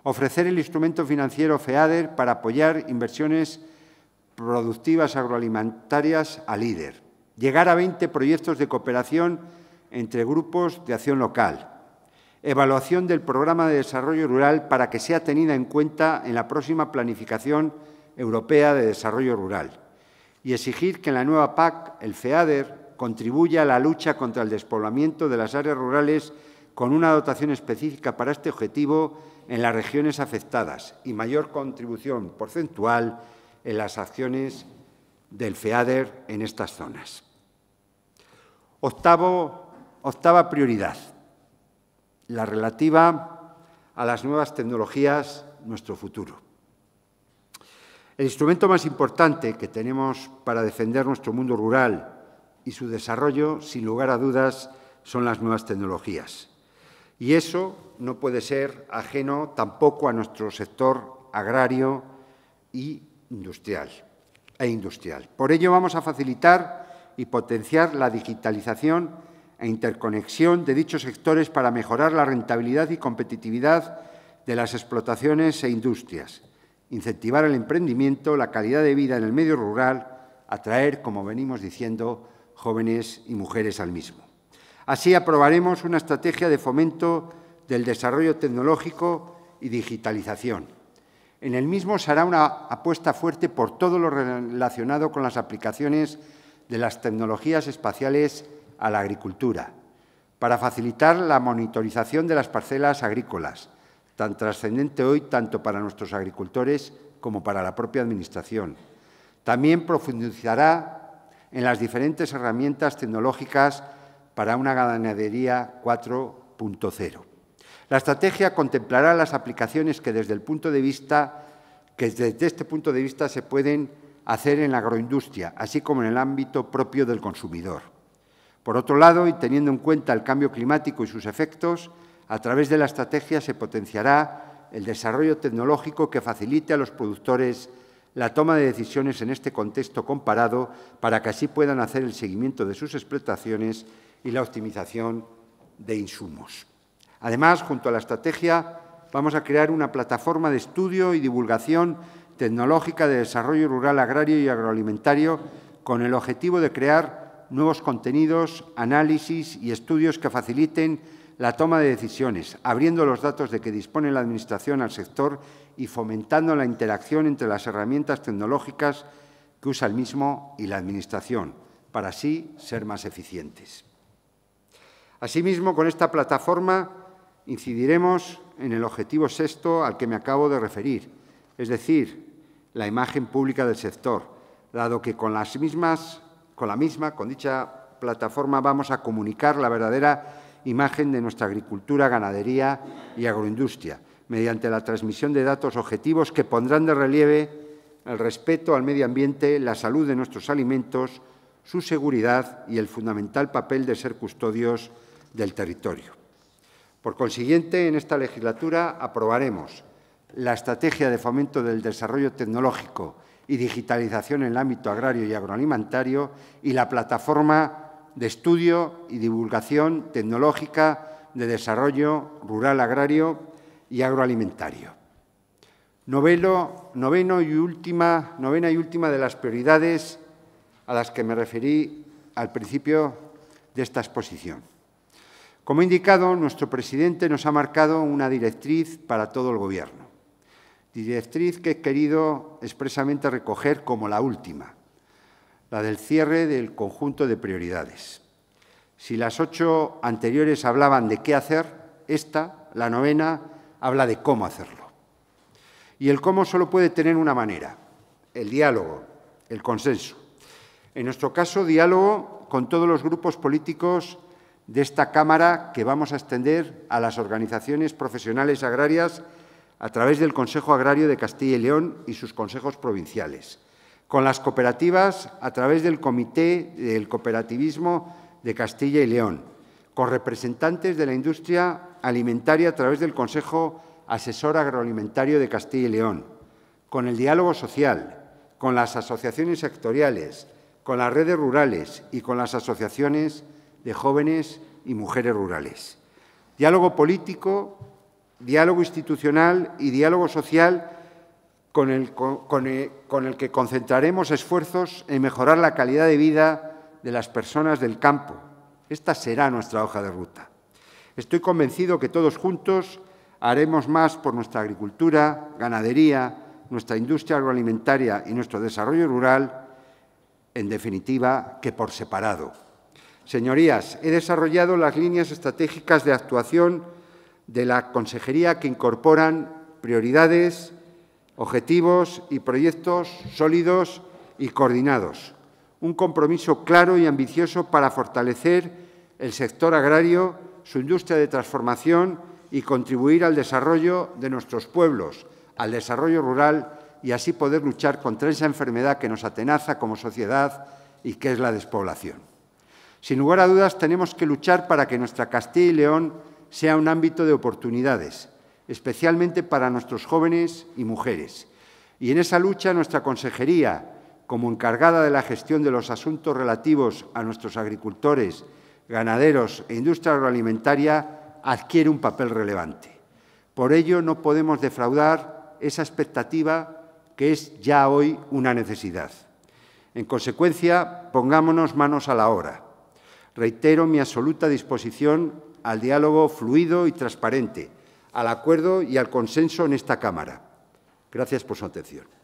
Ofrecer el instrumento financiero FEADER para apoyar inversiones productivas agroalimentarias a líder. Llegar a 20 proyectos de cooperación entre grupos de acción local evaluación del programa de desarrollo rural para que sea tenida en cuenta en la próxima planificación europea de desarrollo rural y exigir que en la nueva PAC el FEADER contribuya a la lucha contra el despoblamiento de las áreas rurales con una dotación específica para este objetivo en las regiones afectadas y mayor contribución porcentual en las acciones del FEADER en estas zonas. octava prioridad, la relativa a las nuevas tecnologías, nuestro futuro. El instrumento más importante que tenemos para defender nuestro mundo rural y su desarrollo, sin lugar a dudas, son las nuevas tecnologías. Y eso no puede ser ajeno tampoco a nuestro sector agrario industrial, e industrial. Por ello vamos a facilitar y potenciar la digitalización e interconexión de dichos sectores para mejorar la rentabilidad y competitividad de las explotaciones e industrias, incentivar el emprendimiento, la calidad de vida en el medio rural, atraer, como venimos diciendo, jóvenes y mujeres al mismo. Así aprobaremos una estrategia de fomento del desarrollo tecnológico y digitalización. En el mismo se hará una apuesta fuerte por todo lo relacionado con las aplicaciones de las tecnologías espaciales a la agricultura, para facilitar la monitorización de las parcelas agrícolas, tan trascendente hoy tanto para nuestros agricultores como para la propia Administración. También profundizará en las diferentes herramientas tecnológicas para una ganadería 4.0. La estrategia contemplará las aplicaciones que desde, el punto de vista, que desde este punto de vista se pueden hacer en la agroindustria, así como en el ámbito propio del consumidor. Por otro lado, y teniendo en cuenta el cambio climático y sus efectos, a través de la estrategia se potenciará el desarrollo tecnológico que facilite a los productores la toma de decisiones en este contexto comparado para que así puedan hacer el seguimiento de sus explotaciones y la optimización de insumos. Además, junto a la estrategia, vamos a crear una plataforma de estudio y divulgación tecnológica de desarrollo rural agrario y agroalimentario con el objetivo de crear nuevos contenidos, análisis y estudios que faciliten la toma de decisiones, abriendo los datos de que dispone la Administración al sector y fomentando la interacción entre las herramientas tecnológicas que usa el mismo y la Administración, para así ser más eficientes. Asimismo, con esta plataforma incidiremos en el objetivo sexto al que me acabo de referir, es decir, la imagen pública del sector, dado que con las mismas con la misma, con dicha plataforma, vamos a comunicar la verdadera imagen de nuestra agricultura, ganadería y agroindustria, mediante la transmisión de datos objetivos que pondrán de relieve el respeto al medio ambiente, la salud de nuestros alimentos, su seguridad y el fundamental papel de ser custodios del territorio. Por consiguiente, en esta legislatura aprobaremos la Estrategia de Fomento del Desarrollo Tecnológico y digitalización en el ámbito agrario y agroalimentario y la plataforma de estudio y divulgación tecnológica de desarrollo rural agrario y agroalimentario. noveno y última, novena y última de las prioridades a las que me referí al principio de esta exposición. Como he indicado, nuestro presidente nos ha marcado una directriz para todo el Gobierno directriz que he querido expresamente recoger como la última, la del cierre del conjunto de prioridades. Si las ocho anteriores hablaban de qué hacer, esta, la novena, habla de cómo hacerlo. Y el cómo solo puede tener una manera, el diálogo, el consenso. En nuestro caso, diálogo con todos los grupos políticos de esta Cámara que vamos a extender a las organizaciones profesionales agrarias a través del Consejo Agrario de Castilla y León y sus consejos provinciales, con las cooperativas a través del Comité del Cooperativismo de Castilla y León, con representantes de la industria alimentaria a través del Consejo Asesor Agroalimentario de Castilla y León, con el diálogo social, con las asociaciones sectoriales, con las redes rurales y con las asociaciones de jóvenes y mujeres rurales. Diálogo político diálogo institucional y diálogo social eh, con el, que concentraremos esfuerzos en mejorar la calidad de vida de las personas del campo. Esta será nuestra hoja de ruta. Estoy convencido que todos juntos haremos más por nuestra agricultura, ganadería, nuestra industria agroalimentaria y nuestro desarrollo rural, en definitiva, que por separado. Señorías, he desarrollado las líneas estratégicas de actuación de la Consejería que incorporan prioridades, objetivos y proyectos sólidos y coordinados. Un compromiso claro y ambicioso para fortalecer el sector agrario, su industria de transformación y contribuir al desarrollo de nuestros pueblos, al desarrollo rural y así poder luchar contra esa enfermedad que nos atenaza como sociedad y que es la despoblación. Sin lugar a dudas, tenemos que luchar para que nuestra Castilla y León sea un ámbito de oportunidades, especialmente para nuestros jóvenes y mujeres. Y en esa lucha nuestra consejería, como encargada de la gestión de los asuntos relativos a nuestros agricultores, ganaderos e industria agroalimentaria, adquiere un papel relevante. Por ello, no podemos defraudar esa expectativa que es ya hoy una necesidad. En consecuencia, pongámonos manos a la obra. Reitero mi absoluta disposición al diálogo fluido y transparente, al acuerdo y al consenso en esta Cámara. Gracias por su atención.